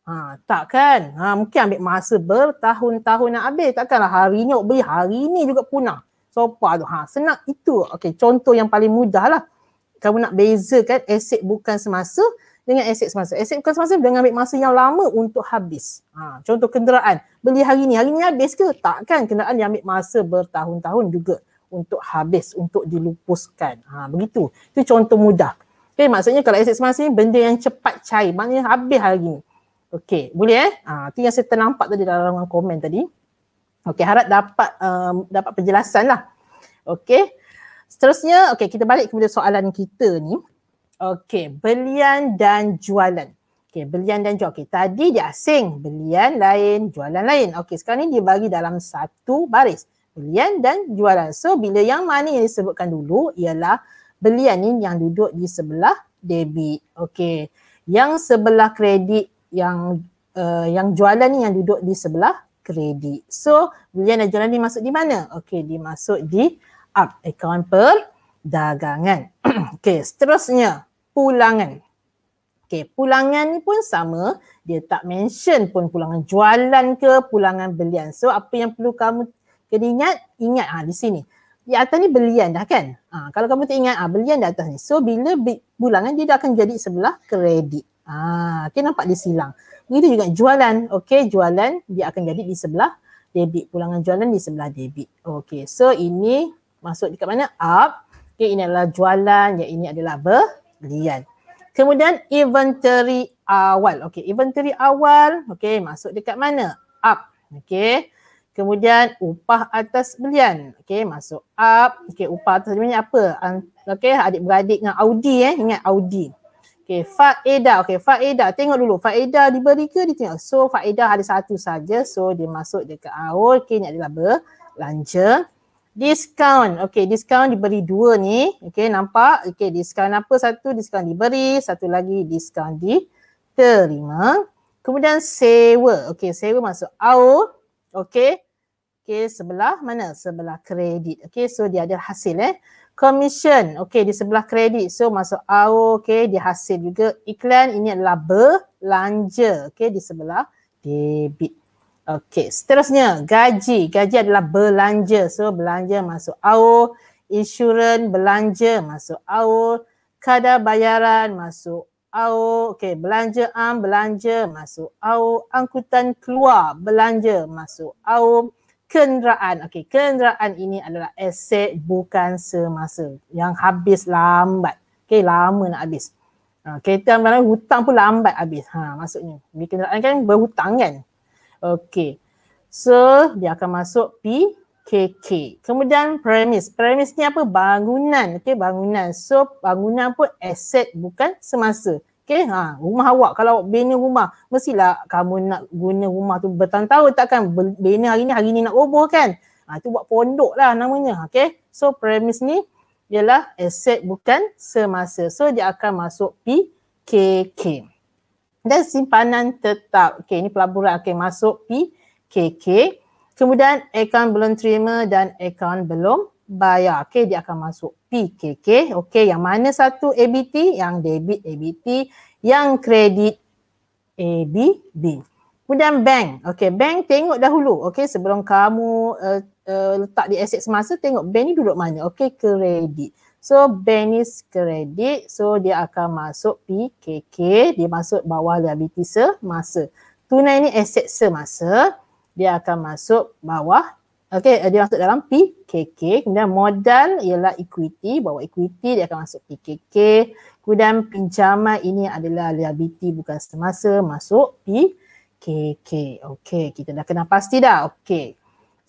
ha tak kan ha mungkin ambil masa bertahun-tahun nak habis takkanlah hari ni awak beli hari ni juga punah sofa tu ha senang itu okey contoh yang paling mudahlah kamu nak bezakan aset bukan semasa dengan aset semasa. Aset bukan semasa dengan ambil masa yang lama untuk habis. Ha, contoh kenderaan, beli hari ni, hari ni habis ke? Tak kan, kenderaan yang ambil masa bertahun-tahun juga untuk habis, untuk dilupuskan. Ha, begitu, itu contoh mudah. Okay, maksudnya kalau aset semasa ni benda yang cepat cair, maknanya habis hari ni. Okay, boleh eh? Ha, itu yang saya ternampak tadi dalam komen tadi. Okay, harap dapat um, dapat penjelasan lah. Okay, seterusnya, okay, kita balik kepada soalan kita ni. Okey, belian dan jualan. Okey, belian dan jualan. Okey, tadi dia asing. Belian lain, jualan lain. Okey, sekarang ni dia bagi dalam satu baris. Belian dan jualan. So, bila yang mana yang disebutkan dulu ialah belian ni yang duduk di sebelah debit. Okey, yang sebelah kredit yang uh, yang jualan ni yang duduk di sebelah kredit. So, belian dan jualan ni masuk di mana? Okey, dia masuk di up account dagangan. Okey, seterusnya pulangan. Okay, pulangan ni pun sama. Dia tak mention pun pulangan jualan ke pulangan belian. So apa yang perlu kamu kena ingat, ingat ha, di sini. Di atas ni belian dah kan? Ha, kalau kamu tak ingat, ha, belian di atas ni. So bila pulangan dia dah akan jadi sebelah kredit. Ha, okay, nampak dia silang. Begitu juga jualan. Okay, jualan dia akan jadi di sebelah debit. Pulangan jualan di sebelah debit. Okay, so ini masuk dekat mana? Up. Okay, ini adalah jualan. Yang ini adalah ber Belian. Kemudian inventory awal. Okey, inventory awal, okey, masuk dekat mana? Up. Okey. Kemudian upah atas belian. Okey, masuk up. Okey, upah atas belian apa? Okey, adik-beradik dengan Audi eh, ingat Audi. Okey, faedah. Okey, faedah. Tengok dulu faedah diberi ke di tengok. So, faedah ada satu saja. So, dia masuk dekat awal. Okey, ni adalah belanja discount. okay, discount diberi dua ni. okay, nampak? okay, discount apa? Satu discount diberi, satu lagi discount diterima. Kemudian sewa. okay, sewa masuk out. okay, okay sebelah mana? Sebelah kredit. okay, so dia ada hasil eh. Commission. okay, di sebelah kredit. So masuk out. okay, dia hasil juga. Iklan ini adalah belanja. okay, di sebelah debit. Okey, seterusnya gaji. Gaji adalah belanja. So belanja masuk awal. Insurans belanja masuk awal. Kadar bayaran masuk awal. Okey, belanja am belanja masuk awal. Angkutan keluar belanja masuk awal. Kenderaan. Okey, kenderaan ini adalah aset bukan semasa. Yang habis lambat. Okey, lama nak habis. Ha, kereta hutang pun lambat habis. Ha, maksudnya. Bila kenderaan kan berhutang kan. Okay. So, dia akan masuk PKK. Kemudian premis. Premis ni apa? Bangunan. Okay, bangunan. So, bangunan pun aset bukan semasa. Okay, ha, rumah awak. Kalau awak bina rumah, mestilah kamu nak guna rumah tu bertahun-tahun. Takkan bina hari ni, hari ni nak roboh kan? Ha, tu buat pondok lah namanya. Okay. So, premis ni ialah aset bukan semasa. So, dia akan masuk PKK. Okay dan simpanan tetap. Okey, ini pelaburan akan okay, masuk PKK. Kemudian akaun belum terima dan akaun belum bayar. Okey, dia akan masuk PKK. Okey, yang mana satu ABT? Yang debit ABT, yang kredit ABB. Kemudian bank. Okey, bank tengok dahulu. Okey, sebelum kamu uh, uh, letak di aset semasa, tengok bank ni duduk mana. Okey, kredit. So banish credit. So dia akan masuk PKK. Dia masuk bawah liability semasa. Tunai ni aset semasa. Dia akan masuk bawah. Okay, dia masuk dalam PKK. Kemudian modal ialah equity. Bawah equity dia akan masuk PKK. Kemudian pinjaman ini adalah liability bukan semasa masuk PKK. Okay, kita dah kena pasti dah. Okay,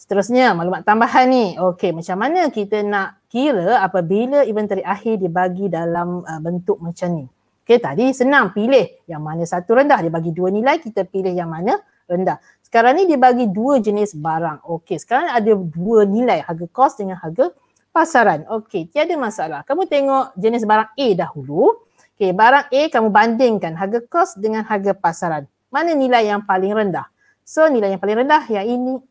Seterusnya, maklumat tambahan ni. Okey, macam mana kita nak kira apabila inventory akhir dibagi dalam uh, bentuk macam ni. Okey, tadi senang pilih yang mana satu rendah. Dia bagi dua nilai, kita pilih yang mana rendah. Sekarang ni dia bagi dua jenis barang. Okey, sekarang ada dua nilai. Harga kos dengan harga pasaran. Okey, tiada masalah. Kamu tengok jenis barang A dahulu. Okey, barang A kamu bandingkan harga kos dengan harga pasaran. Mana nilai yang paling rendah? So, nilai yang paling rendah yang ini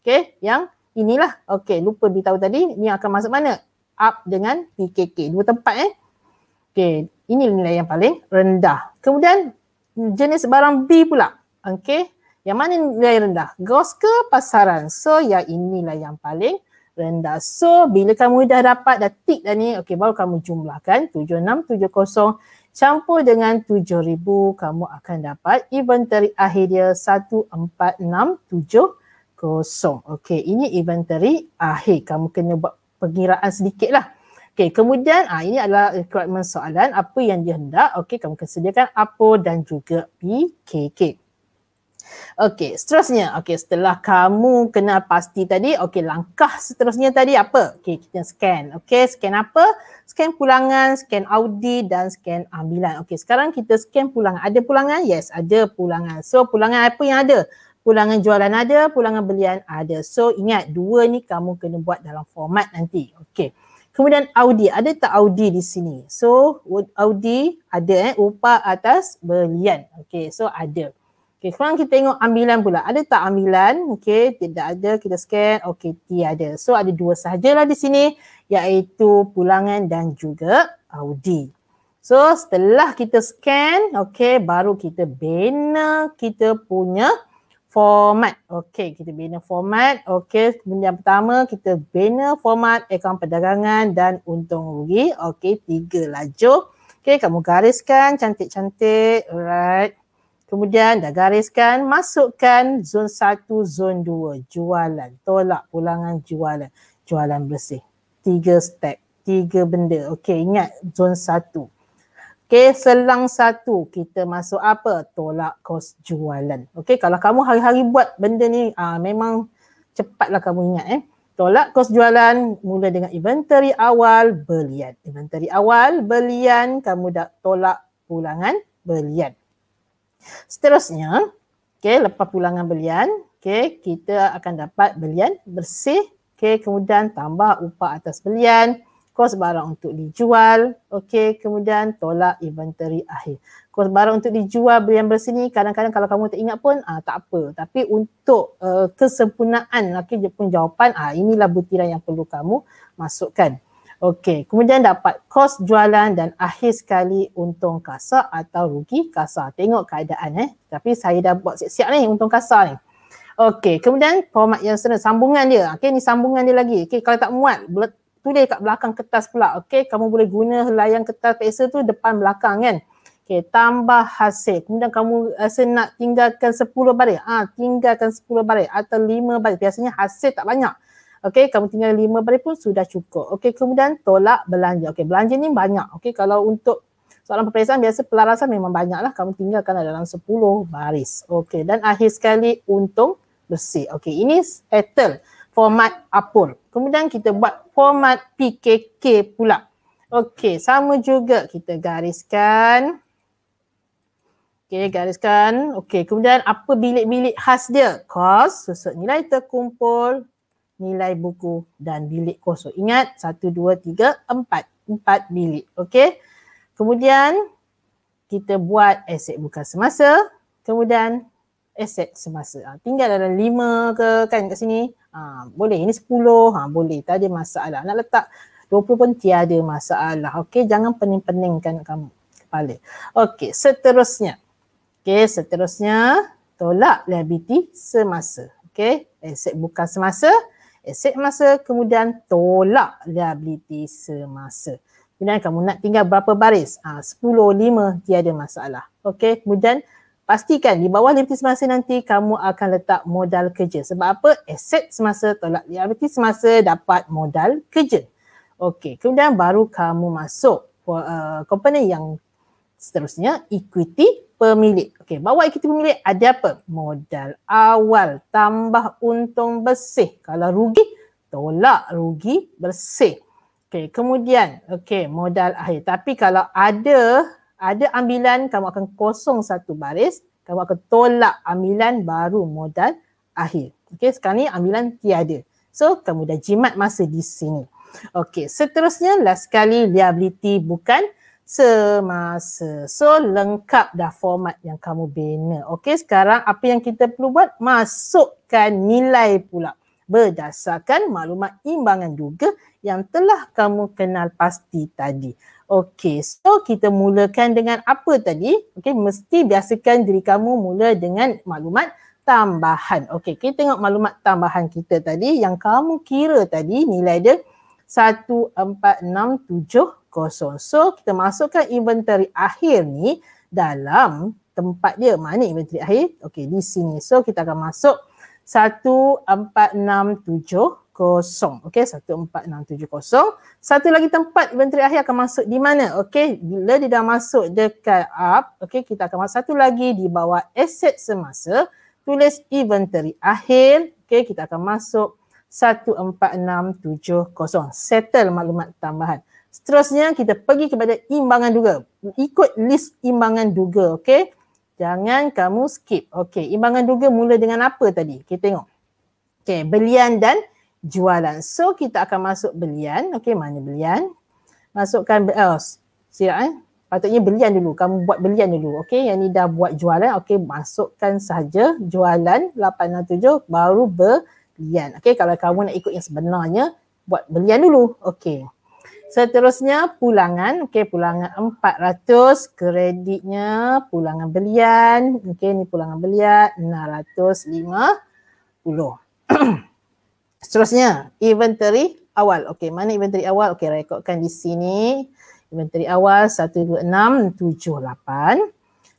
Okay, yang inilah. Okay, lupa beritahu tadi. Ni akan masuk mana? Up dengan PKK. Dua tempat eh. Okay, ini nilai yang paling rendah. Kemudian jenis barang B pula. Okay, yang mana nilai rendah? Gross ke pasaran? So, yang inilah yang paling rendah. So, bila kamu dah dapat, dah tick dah ni, okay, baru kamu jumlahkan 7670 campur dengan tujuh ribu kamu akan dapat inventory akhir dia tujuh kosong. Okey, ini inventory akhir. Ah, hey, kamu kena buat pengiraan sedikit lah. Okey, kemudian ah, ini adalah requirement soalan. Apa yang dia hendak? Okey, kamu kena sediakan apa dan juga PKK. Okey, seterusnya. Okey, setelah kamu kenal pasti tadi, okey, langkah seterusnya tadi apa? Okey, kita scan. Okey, scan apa? Scan pulangan, scan audi dan scan ambilan. Okey, sekarang kita scan pulangan. Ada pulangan? Yes, ada pulangan. So, pulangan apa yang ada? pulangan jualan ada, pulangan belian ada. So ingat dua ni kamu kena buat dalam format nanti. Okay. Kemudian Audi, ada tak Audi di sini? So Audi ada eh, upah atas belian. Okay, so ada. Okay, sekarang kita tengok ambilan pula. Ada tak ambilan? Okay, tidak ada. Kita scan. Okay, tiada. So ada dua sahajalah di sini iaitu pulangan dan juga Audi. So setelah kita scan, okay, baru kita bina kita punya format. Okey, kita bina format. Okey, benda yang pertama kita bina format akaun perdagangan dan untung rugi. Okey, tiga laju, Okey, kamu gariskan cantik-cantik. Alright. Kemudian dah gariskan, masukkan zon satu, zon dua, Jualan, tolak pulangan jualan. Jualan bersih. Tiga step, tiga benda. Okey, ingat zon satu. Okay, selang satu kita masuk apa? Tolak kos jualan. Okay, kalau kamu hari-hari buat benda ni, uh, memang cepatlah kamu ingat eh. Tolak kos jualan mula dengan inventory awal belian. Inventory awal belian, kamu dah tolak pulangan belian. Seterusnya, okay, lepas pulangan belian, okay, kita akan dapat belian bersih. Okay, kemudian tambah upah atas belian kos barang untuk dijual, okey, kemudian tolak inventory akhir. Kos barang untuk dijual beli yang bersih ni kadang-kadang kalau kamu tak ingat pun ah tak apa, tapi untuk uh, kesempurnaan okey pun jawapan ah inilah butiran yang perlu kamu masukkan. Okey, kemudian dapat kos jualan dan akhir sekali untung kasar atau rugi kasar. Tengok keadaan eh. Tapi saya dah buat siap-siap ni untung kasar ni. Okey, kemudian format yang seterusnya sambungan dia. Okey, ni sambungan dia lagi. Okey, kalau tak muat, tulis kat belakang kertas pula. Okey, kamu boleh guna layang kertas peksa tu depan belakang kan. Okey, tambah hasil. Kemudian kamu rasa nak tinggalkan 10 baris. Ah, ha, tinggalkan 10 baris atau 5 baris. Biasanya hasil tak banyak. Okey, kamu tinggal 5 baris pun sudah cukup. Okey, kemudian tolak belanja. Okey, belanja ni banyak. Okey, kalau untuk soalan peperiksaan biasa pelarasan memang banyak lah. Kamu tinggalkan dalam 10 baris. Okey, dan akhir sekali untung bersih. Okey, ini settle format APOR. Kemudian kita buat format PKK pula. Okey, sama juga kita gariskan. Okey, gariskan. Okey, kemudian apa bilik-bilik khas dia? Kos, susut nilai terkumpul, nilai buku dan bilik kosong. Ingat, satu, dua, tiga, empat. Empat bilik. Okey. Kemudian kita buat aset buka semasa. Kemudian aset semasa. Ha, tinggal dalam lima ke kan kat sini ha, boleh ini 10 ha, boleh tak ada masalah nak letak 20 pun tiada masalah okey jangan pening-peningkan kamu kepala okey seterusnya okey seterusnya tolak liability semasa okey aset bukan semasa aset masa kemudian tolak liability semasa kemudian kamu nak tinggal berapa baris ha, 10 5 tiada masalah okey kemudian pastikan di bawah liabiliti semasa nanti kamu akan letak modal kerja. Sebab apa? Aset semasa tolak liabiliti semasa dapat modal kerja. Okey, kemudian baru kamu masuk uh, komponen yang seterusnya equity pemilik. Okey, bawah equity pemilik ada apa? Modal awal tambah untung bersih. Kalau rugi, tolak rugi bersih. Okey, kemudian okey, modal akhir. Tapi kalau ada ada ambilan kamu akan kosong satu baris kamu akan tolak ambilan baru modal akhir. Okey sekarang ni ambilan tiada. So kamu dah jimat masa di sini. Okey seterusnya last sekali liability bukan semasa. So lengkap dah format yang kamu bina. Okey sekarang apa yang kita perlu buat? Masukkan nilai pula berdasarkan maklumat imbangan juga yang telah kamu kenal pasti tadi. Okey, so kita mulakan dengan apa tadi? Okey, mesti biasakan diri kamu mula dengan maklumat tambahan. Okey, kita tengok maklumat tambahan kita tadi yang kamu kira tadi nilai dia 14670. So, kita masukkan inventory akhir ni dalam tempat dia. Mana inventory akhir? Okey, di sini. So, kita akan masuk 14670 1460. Okey, 14670. Satu lagi tempat inventory akhir akan masuk di mana? Okey, bila dia dah masuk dekat up, okey, kita akan masuk satu lagi di bawah asset semasa. Tulis inventory akhir. Okey, kita akan masuk 14670. Settle maklumat tambahan. Seterusnya kita pergi kepada imbangan duga. Ikut list imbangan duga, okey. Jangan kamu skip. Okey, imbangan duga mula dengan apa tadi? Kita okay, tengok. Okey, belian dan jualan. So kita akan masuk belian. Okey, mana belian? Masukkan else. Oh, siap eh? Patutnya belian dulu. Kamu buat belian dulu. Okey, yang ni dah buat jualan. Okey, masukkan saja jualan 807 baru belian. Okey, kalau kamu nak ikut yang sebenarnya, buat belian dulu. Okey. Seterusnya pulangan. Okey, pulangan 400. Kreditnya pulangan belian. Okey, ni pulangan belian 650. Seterusnya, inventory awal. Okey, mana inventory awal? Okey, rekodkan di sini. Inventory awal 126.78.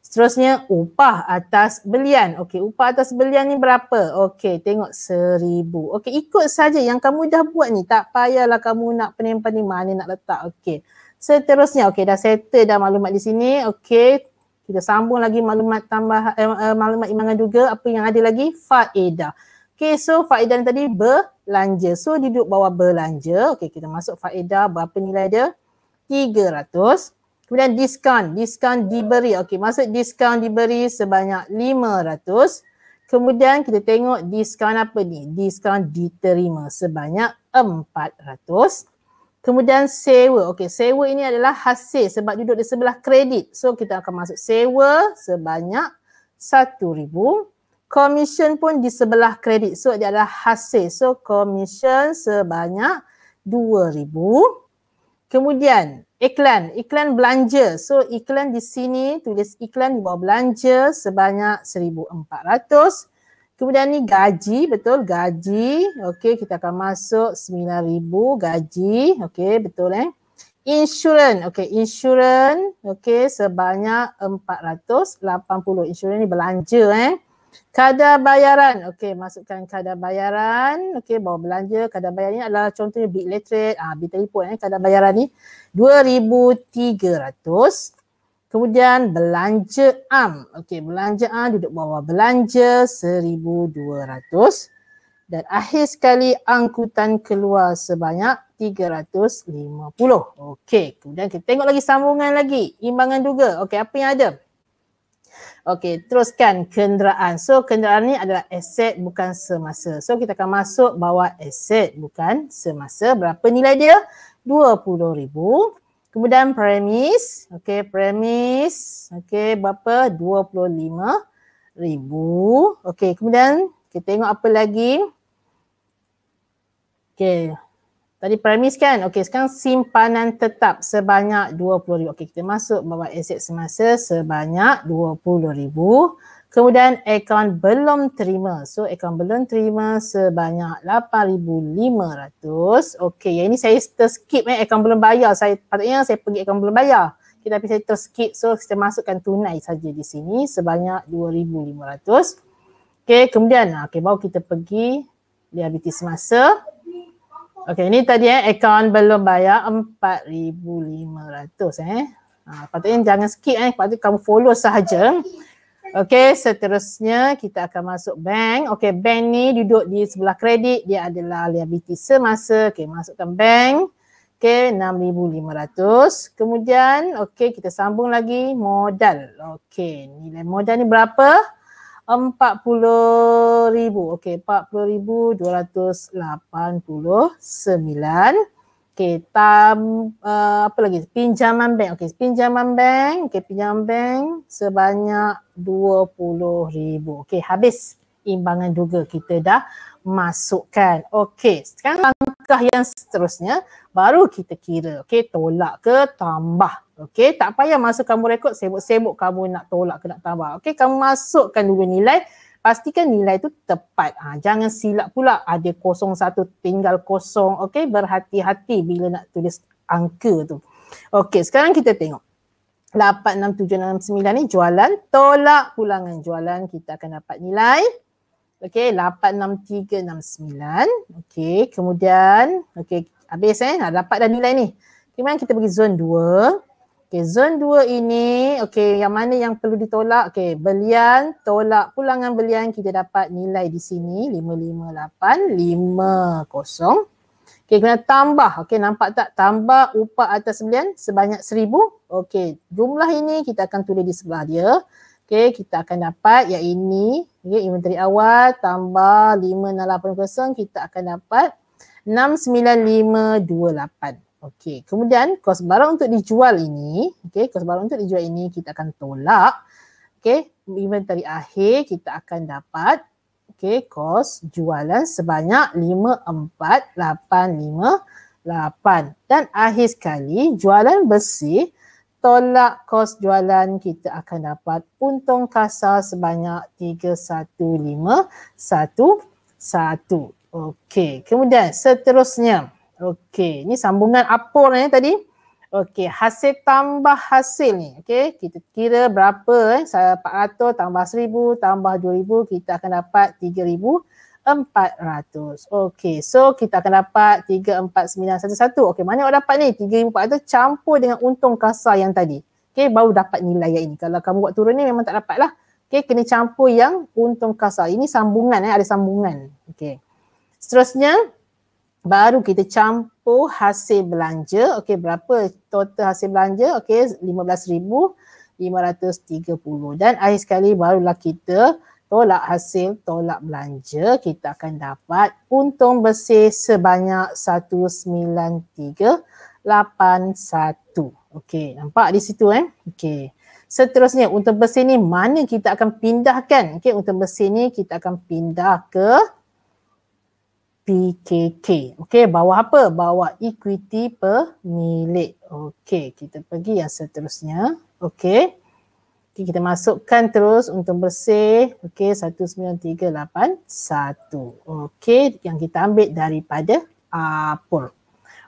Seterusnya, upah atas belian. Okey, upah atas belian ni berapa? Okey, tengok seribu. Okey, ikut saja yang kamu dah buat ni. Tak payahlah kamu nak pening ni mana nak letak. Okey. Seterusnya, okey dah settle dah maklumat di sini. Okey, kita sambung lagi maklumat tambah eh, eh maklumat imbangan juga. Apa yang ada lagi? Faedah. Okay, so faedah yang tadi belanja. So dia duduk bawah belanja. Okay, kita masuk faedah berapa nilai dia? 300. Kemudian diskon, diskon diberi. Okay, masuk diskon diberi sebanyak 500. Kemudian kita tengok diskon apa ni? Diskon diterima sebanyak 400. Kemudian sewa. Okay, sewa ini adalah hasil sebab duduk di sebelah kredit. So kita akan masuk sewa sebanyak 1,000 commission pun di sebelah kredit. So dia adalah hasil. So commission sebanyak 2000. Kemudian iklan, iklan belanja. So iklan di sini tulis iklan di bawah belanja sebanyak 1400. Kemudian ni gaji, betul gaji. Okey, kita akan masuk 9000 gaji. Okey, betul eh. Insurance, okey, insurance, okey, sebanyak 480. Insurance ni belanja eh. Kadar bayaran. Okey, masukkan kadar bayaran. Okey, bawa belanja. Kadar bayaran ni adalah contohnya bil elektrik, ah, bil telefon. Eh. Kadar bayaran ni 2,300. Kemudian belanja am. Okey, belanja am duduk bawah belanja 1,200. Dan akhir sekali angkutan keluar sebanyak 350. Okey, kemudian kita tengok lagi sambungan lagi. Imbangan juga. Okey, apa yang ada? Okey, teruskan kenderaan. So kenderaan ni adalah aset bukan semasa. So kita akan masuk bawa aset bukan semasa. Berapa nilai dia? RM20,000. Kemudian premis. Okey, premis. Okey, berapa? RM25,000. Okey, kemudian kita tengok apa lagi. Okey, Tadi premis kan? Okey, sekarang simpanan tetap sebanyak RM20,000. Okey, kita masuk bawa aset semasa sebanyak RM20,000. Kemudian akaun belum terima. So, akaun belum terima sebanyak RM8,500. Okey, yang ini saya terskip eh. Akaun belum bayar. Saya Patutnya saya pergi akaun belum bayar. Okay, tapi saya terskip. So, kita masukkan tunai saja di sini sebanyak RM2,500. Okey, kemudian okay, baru kita pergi liabiliti semasa. Okey, ni tadi eh account belum bayar 4500 eh. Ha, patutnya jangan skip eh. Patutnya kamu follow sahaja. Okey, seterusnya kita akan masuk bank. Okey, bank ni duduk di sebelah kredit. Dia adalah liability semasa. Okey, masukkan bank. Okey, 6500. Kemudian, okey, kita sambung lagi modal. Okey, nilai modal ni berapa? Okey ribu, Okey, empat puluh puluh ribu dua ratus lapan sembilan. Okey, tam uh, apa lagi? Pinjaman bank. Okey, pinjaman bank. Okey, pinjaman bank sebanyak dua puluh ribu, Okey, habis imbangan juga kita dah masukkan. Okey, sekarang langkah yang seterusnya baru kita kira. Okey, tolak ke tambah. Okey, tak payah masuk kamu rekod sibuk-sibuk kamu nak tolak ke nak tambah. Okey, kamu masukkan dulu nilai, pastikan nilai itu tepat. Ha, jangan silap pula ada kosong satu tinggal kosong. Okey, berhati-hati bila nak tulis angka tu. Okey, sekarang kita tengok. 86769 ni jualan tolak pulangan jualan kita akan dapat nilai okey 86369 okey kemudian okey habis eh dah ha, dapat dah nilai ni kemudian kita pergi zon Okey, zon dua ini, okey, yang mana yang perlu ditolak? Okey, belian, tolak pulangan belian kita dapat nilai di sini 55850. Okey, kena tambah. Okey, nampak tak tambah upah atas belian sebanyak seribu? Okey, jumlah ini kita akan tulis di sebelah dia. Okey, kita akan dapat yang ini. Okey, inventory awal tambah 5680 kita akan dapat 69528. Okey, kemudian kos barang untuk dijual ini, okey, kos barang untuk dijual ini kita akan tolak. Okey, inventory akhir kita akan dapat okey, kos jualan sebanyak 54858 dan akhir sekali jualan bersih tolak kos jualan kita akan dapat untung kasar sebanyak 31511. Okey, kemudian seterusnya. Okey, ini sambungan apur eh tadi. Okey, hasil tambah hasil ni. Okey, kita kira berapa eh. 400 tambah 1000 tambah 2000 kita akan dapat 3400. Okey, so kita akan dapat 34911. Okey, mana awak dapat ni? 3400 campur dengan untung kasar yang tadi. Okey, baru dapat nilai yang ini. Kalau kamu buat turun ni memang tak dapat lah. Okey, kena campur yang untung kasar. Ini sambungan eh, ada sambungan. Okey. Seterusnya, baru kita campur hasil belanja. Okey, berapa total hasil belanja? Okey, 15,530. Dan akhir sekali barulah kita tolak hasil tolak belanja, kita akan dapat untung bersih sebanyak 19381. Okey, nampak di situ eh? Okey. Seterusnya untung bersih ni mana kita akan pindahkan? Okey, untung bersih ni kita akan pindah ke PKK. Okey, bawa apa? Bawa equity pemilik. Okey, kita pergi yang seterusnya. Okey. Okay, kita masukkan terus untuk bersih. Okey, 19381. Okey, yang kita ambil daripada Apple,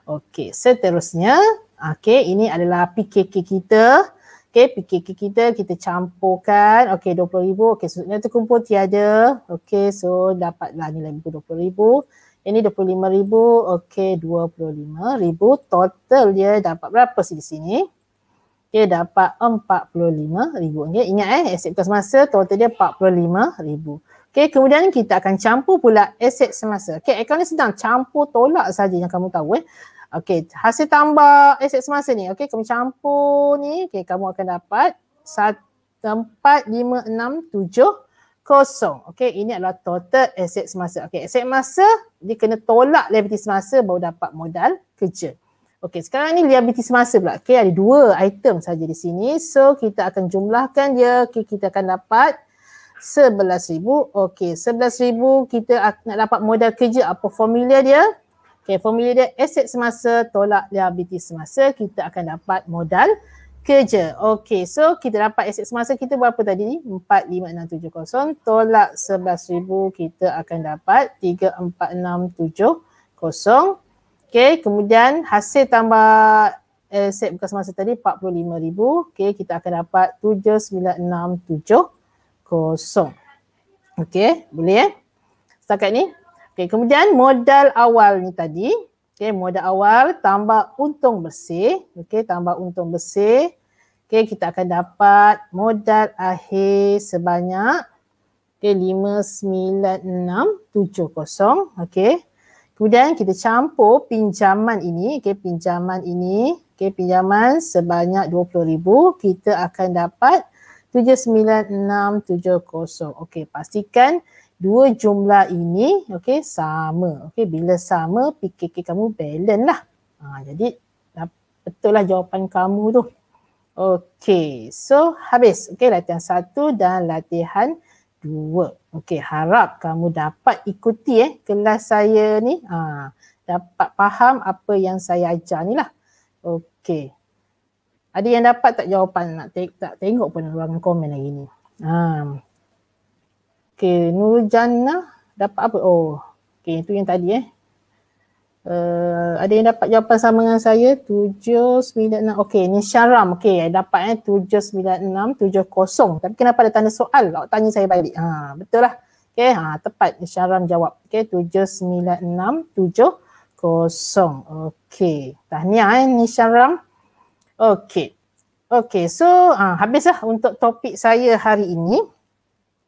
Okey, seterusnya. Okey, ini adalah PKK kita. Okay, PKK kita, kita campurkan. Okay, RM20,000. Okay, susunya terkumpul tiada. Okay, so dapatlah nilai buku RM20,000. Ini RM25,000. Okay, RM25,000. Total dia dapat berapa di sini? Dia dapat RM45,000. Okay, ingat eh, aset bekas masa total dia RM45,000. Okay, kemudian kita akan campur pula aset semasa. Okay, akaun ni sedang campur tolak saja yang kamu tahu eh. Okey, hasil tambah aset semasa ni. Okey, kamu campur ni. Okey, kamu akan dapat 45670. Okey, ini adalah total aset semasa. Okey, aset semasa dia kena tolak liability semasa baru dapat modal kerja. Okey, sekarang ni liability semasa pula. Okey, ada dua item saja di sini. So, kita akan jumlahkan dia. Okey, kita akan dapat 11,000. Okey, 11,000 kita nak dapat modal kerja. Apa formula dia? Okay, formula dia aset semasa tolak liabiliti semasa kita akan dapat modal kerja. Okay, so kita dapat aset semasa kita berapa tadi? 45670 tolak 11,000 kita akan dapat 34670. Okay, kemudian hasil tambah aset bekas semasa tadi 45,000. Okay, kita akan dapat 79670. Okay, boleh eh? Setakat ni? Okey, kemudian modal awal ni tadi. Okey, modal awal tambah untung bersih. Okey, tambah untung bersih. Okey, kita akan dapat modal akhir sebanyak okay, 59670. Okey. Kemudian kita campur pinjaman ini. Okey, pinjaman ini. Okey, pinjaman sebanyak 20,000. Kita akan dapat 79670. Okey, pastikan dua jumlah ini okey sama okey bila sama PKK kamu balance lah ha, jadi betul lah jawapan kamu tu okey so habis okey latihan satu dan latihan dua okey harap kamu dapat ikuti eh kelas saya ni ha, dapat faham apa yang saya ajar ni lah okey ada yang dapat tak jawapan nak tak tengok pun ruangan komen lagi ni ha. Okay, Nur Jannah dapat apa? Oh, okay, itu yang tadi eh. Uh, ada yang dapat jawapan sama dengan saya? 796. Okey, ni Syaram. Okey, dapat eh 796 70. Tapi kenapa ada tanda soal? Awak tanya saya balik. Ha, betul lah. Okey, ha tepat ni Syaram jawab. Okey, 796 70. Okey. Tahniah ah, eh ni Syaram. Okey. Okey, so ha, habislah untuk topik saya hari ini.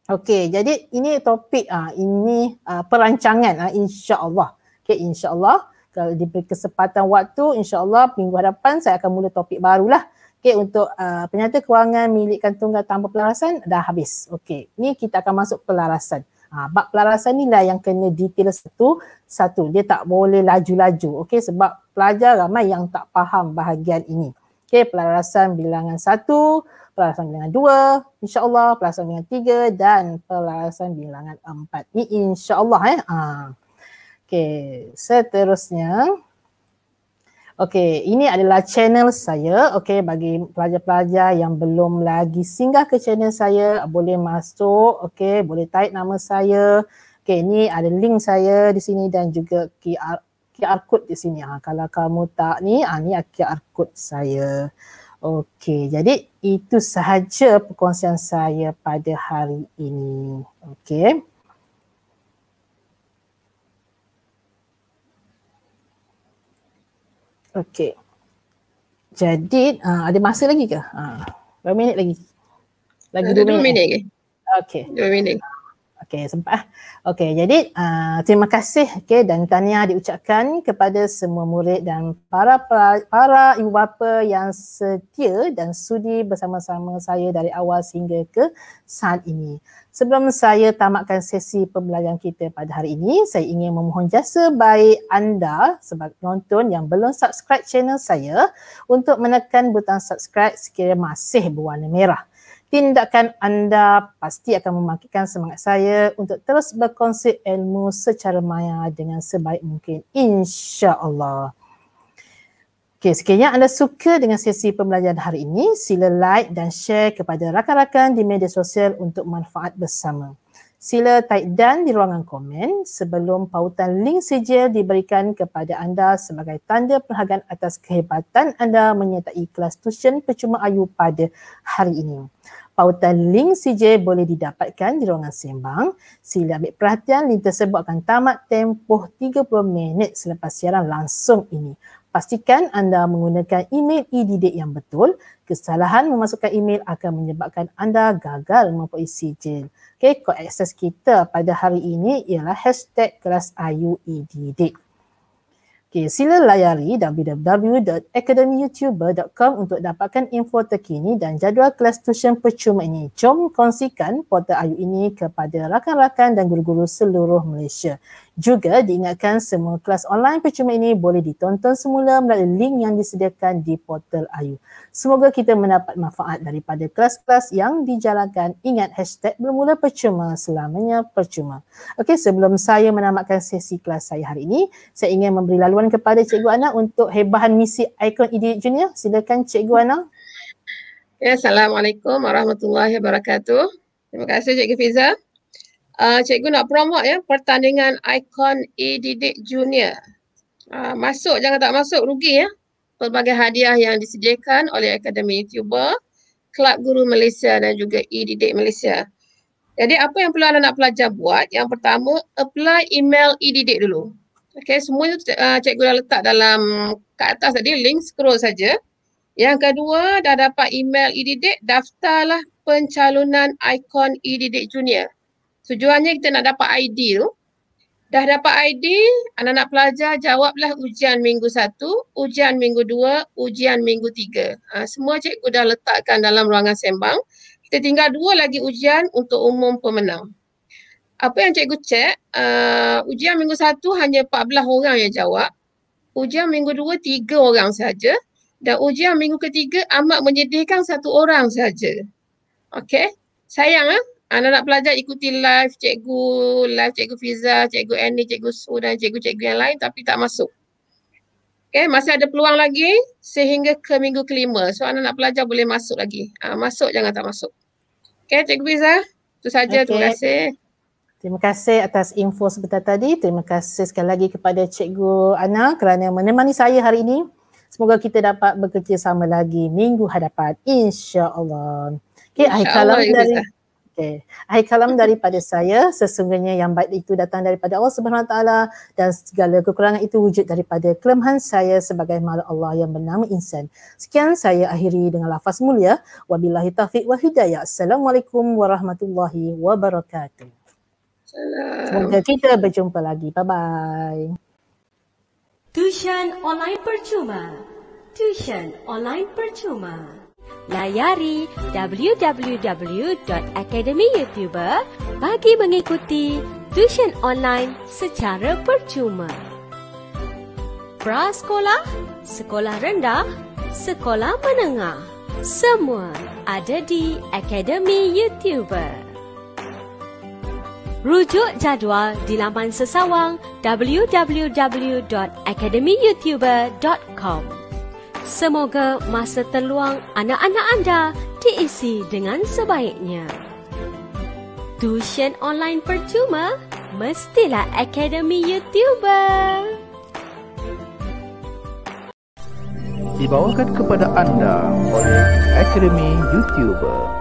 Okey, jadi ini topik ah ini uh, perancangan ah uh, insya-Allah. Okey, insya-Allah kalau diberi kesempatan waktu insya-Allah minggu hadapan saya akan mula topik barulah. Okey, untuk uh, penyata kewangan milik kantungan tanpa pelarasan dah habis. Okey, ni kita akan masuk pelarasan. Ha, bab pelarasan ni lah yang kena detail satu satu. Dia tak boleh laju-laju. Okey, sebab pelajar ramai yang tak faham bahagian ini. Okey, pelarasan bilangan satu, Pelarasan bilangan 2 insyaallah pelarasan bilangan tiga dan pelarasan bilangan empat ini insyaallah eh ha. okey seterusnya Okey, ini adalah channel saya. Okey, bagi pelajar-pelajar yang belum lagi singgah ke channel saya, boleh masuk. Okey, boleh type nama saya. Okey, ini ada link saya di sini dan juga QR QR code di sini. Ha, kalau kamu tak ni, ha, ni QR code saya. Okey, jadi itu sahaja perkongsian saya pada hari ini. Okey. Okey. Jadi, uh, ada masa lagi ke? Uh, minit lagi? Lagi ah, dua minit. Dua minit ke? Okey. Dua minit. Okey, sempat. Okey, jadi uh, terima kasih Okey dan tahniah diucapkan kepada semua murid dan para para, para ibu bapa yang setia dan sudi bersama-sama saya dari awal sehingga ke saat ini. Sebelum saya tamatkan sesi pembelajaran kita pada hari ini, saya ingin memohon jasa baik anda sebagai penonton yang belum subscribe channel saya untuk menekan butang subscribe sekiranya masih berwarna merah tindakan anda pasti akan memakikan semangat saya untuk terus berkongsi ilmu secara maya dengan sebaik mungkin. Insya Allah. Okay, sekiranya anda suka dengan sesi pembelajaran hari ini, sila like dan share kepada rakan-rakan di media sosial untuk manfaat bersama. Sila type dan di ruangan komen sebelum pautan link sijil diberikan kepada anda sebagai tanda penghargaan atas kehebatan anda menyertai kelas tuition percuma ayu pada hari ini. Pautan link CJ boleh didapatkan di ruangan sembang. Sila ambil perhatian link tersebut akan tamat tempoh 30 minit selepas siaran langsung ini. Pastikan anda menggunakan email e yang betul. Kesalahan memasukkan email akan menyebabkan anda gagal mempunyai sijil. Okay, kod akses kita pada hari ini ialah hashtag kelas IUEDidik. Okay, sila layari www.academyyoutuber.com untuk dapatkan info terkini dan jadual kelas tuition percuma ini. Jom kongsikan portal ayu ini kepada rakan-rakan dan guru-guru seluruh Malaysia. Juga diingatkan semua kelas online percuma ini boleh ditonton semula melalui link yang disediakan di portal AYU. Semoga kita mendapat manfaat daripada kelas-kelas yang dijalankan. Ingat hashtag bermula percuma selamanya percuma. Okey sebelum saya menamatkan sesi kelas saya hari ini, saya ingin memberi laluan kepada Cikgu Ana untuk hebahan misi ikon idiot junior. Silakan Cikgu Ana. Ya, Assalamualaikum warahmatullahi wabarakatuh. Terima kasih Cikgu Fiza. Uh, cikgu nak promote ya pertandingan ikon A Didik Junior. Uh, masuk jangan tak masuk rugi ya. Pelbagai hadiah yang disediakan oleh Akademi YouTuber, Kelab Guru Malaysia dan juga E Didik Malaysia. Jadi apa yang perlu anda nak pelajar buat? Yang pertama, apply email E Didik dulu. Okey, semua uh, cikgu dah letak dalam kat atas tadi link scroll saja. Yang kedua, dah dapat email E Didik, daftarlah pencalonan ikon E Didik Junior. Tujuannya kita nak dapat ideal. Dah dapat ID, anak-anak pelajar jawablah ujian minggu satu, ujian minggu dua, ujian minggu tiga. Ha, semua cikgu dah letakkan dalam ruangan sembang. Kita tinggal dua lagi ujian untuk umum pemenang. Apa yang cikgu cek, uh, ha, ujian minggu satu hanya 14 orang yang jawab. Ujian minggu dua, tiga orang saja. Dan ujian minggu ketiga amat menyedihkan satu orang saja. Okey, sayang ah. Eh? Anak ah, nak belajar ikuti live cikgu, live cikgu Fiza, cikgu Annie, cikgu Su dan cikgu-cikgu yang lain tapi tak masuk. Okay, masih ada peluang lagi sehingga ke minggu kelima. So anak nak belajar boleh masuk lagi. Ha, masuk jangan tak masuk. Okay, cikgu Fiza. Itu saja. Okay. Terima kasih. Terima kasih atas info sebentar tadi. Terima kasih sekali lagi kepada cikgu Ana kerana menemani saya hari ini. Semoga kita dapat bekerja sama lagi minggu hadapan. InsyaAllah. Okay, Insya Allah, kalau dari... Ya, Okay. Akhir kalam daripada saya, sesungguhnya yang baik itu datang daripada Allah Subhanahu Wa Taala dan segala kekurangan itu wujud daripada kelemahan saya sebagai makhluk Allah yang bernama insan. Sekian saya akhiri dengan lafaz mulia. Wabillahi taufiq wa hidayah. Assalamualaikum warahmatullahi wabarakatuh. Semoga kita berjumpa lagi. Bye-bye. Tuition online percuma. Tuition online percuma layari www.academyyoutuber bagi mengikuti tuition online secara percuma. Prasekolah, sekolah rendah, sekolah menengah, semua ada di Academy YouTuber. Rujuk jadual di laman sesawang www.academyyoutuber.com. Semoga masa terluang anak-anak anda diisi dengan sebaiknya. Tuition online percuma mestilah Akademi YouTuber. Dibawakan kepada anda oleh Akademi YouTuber.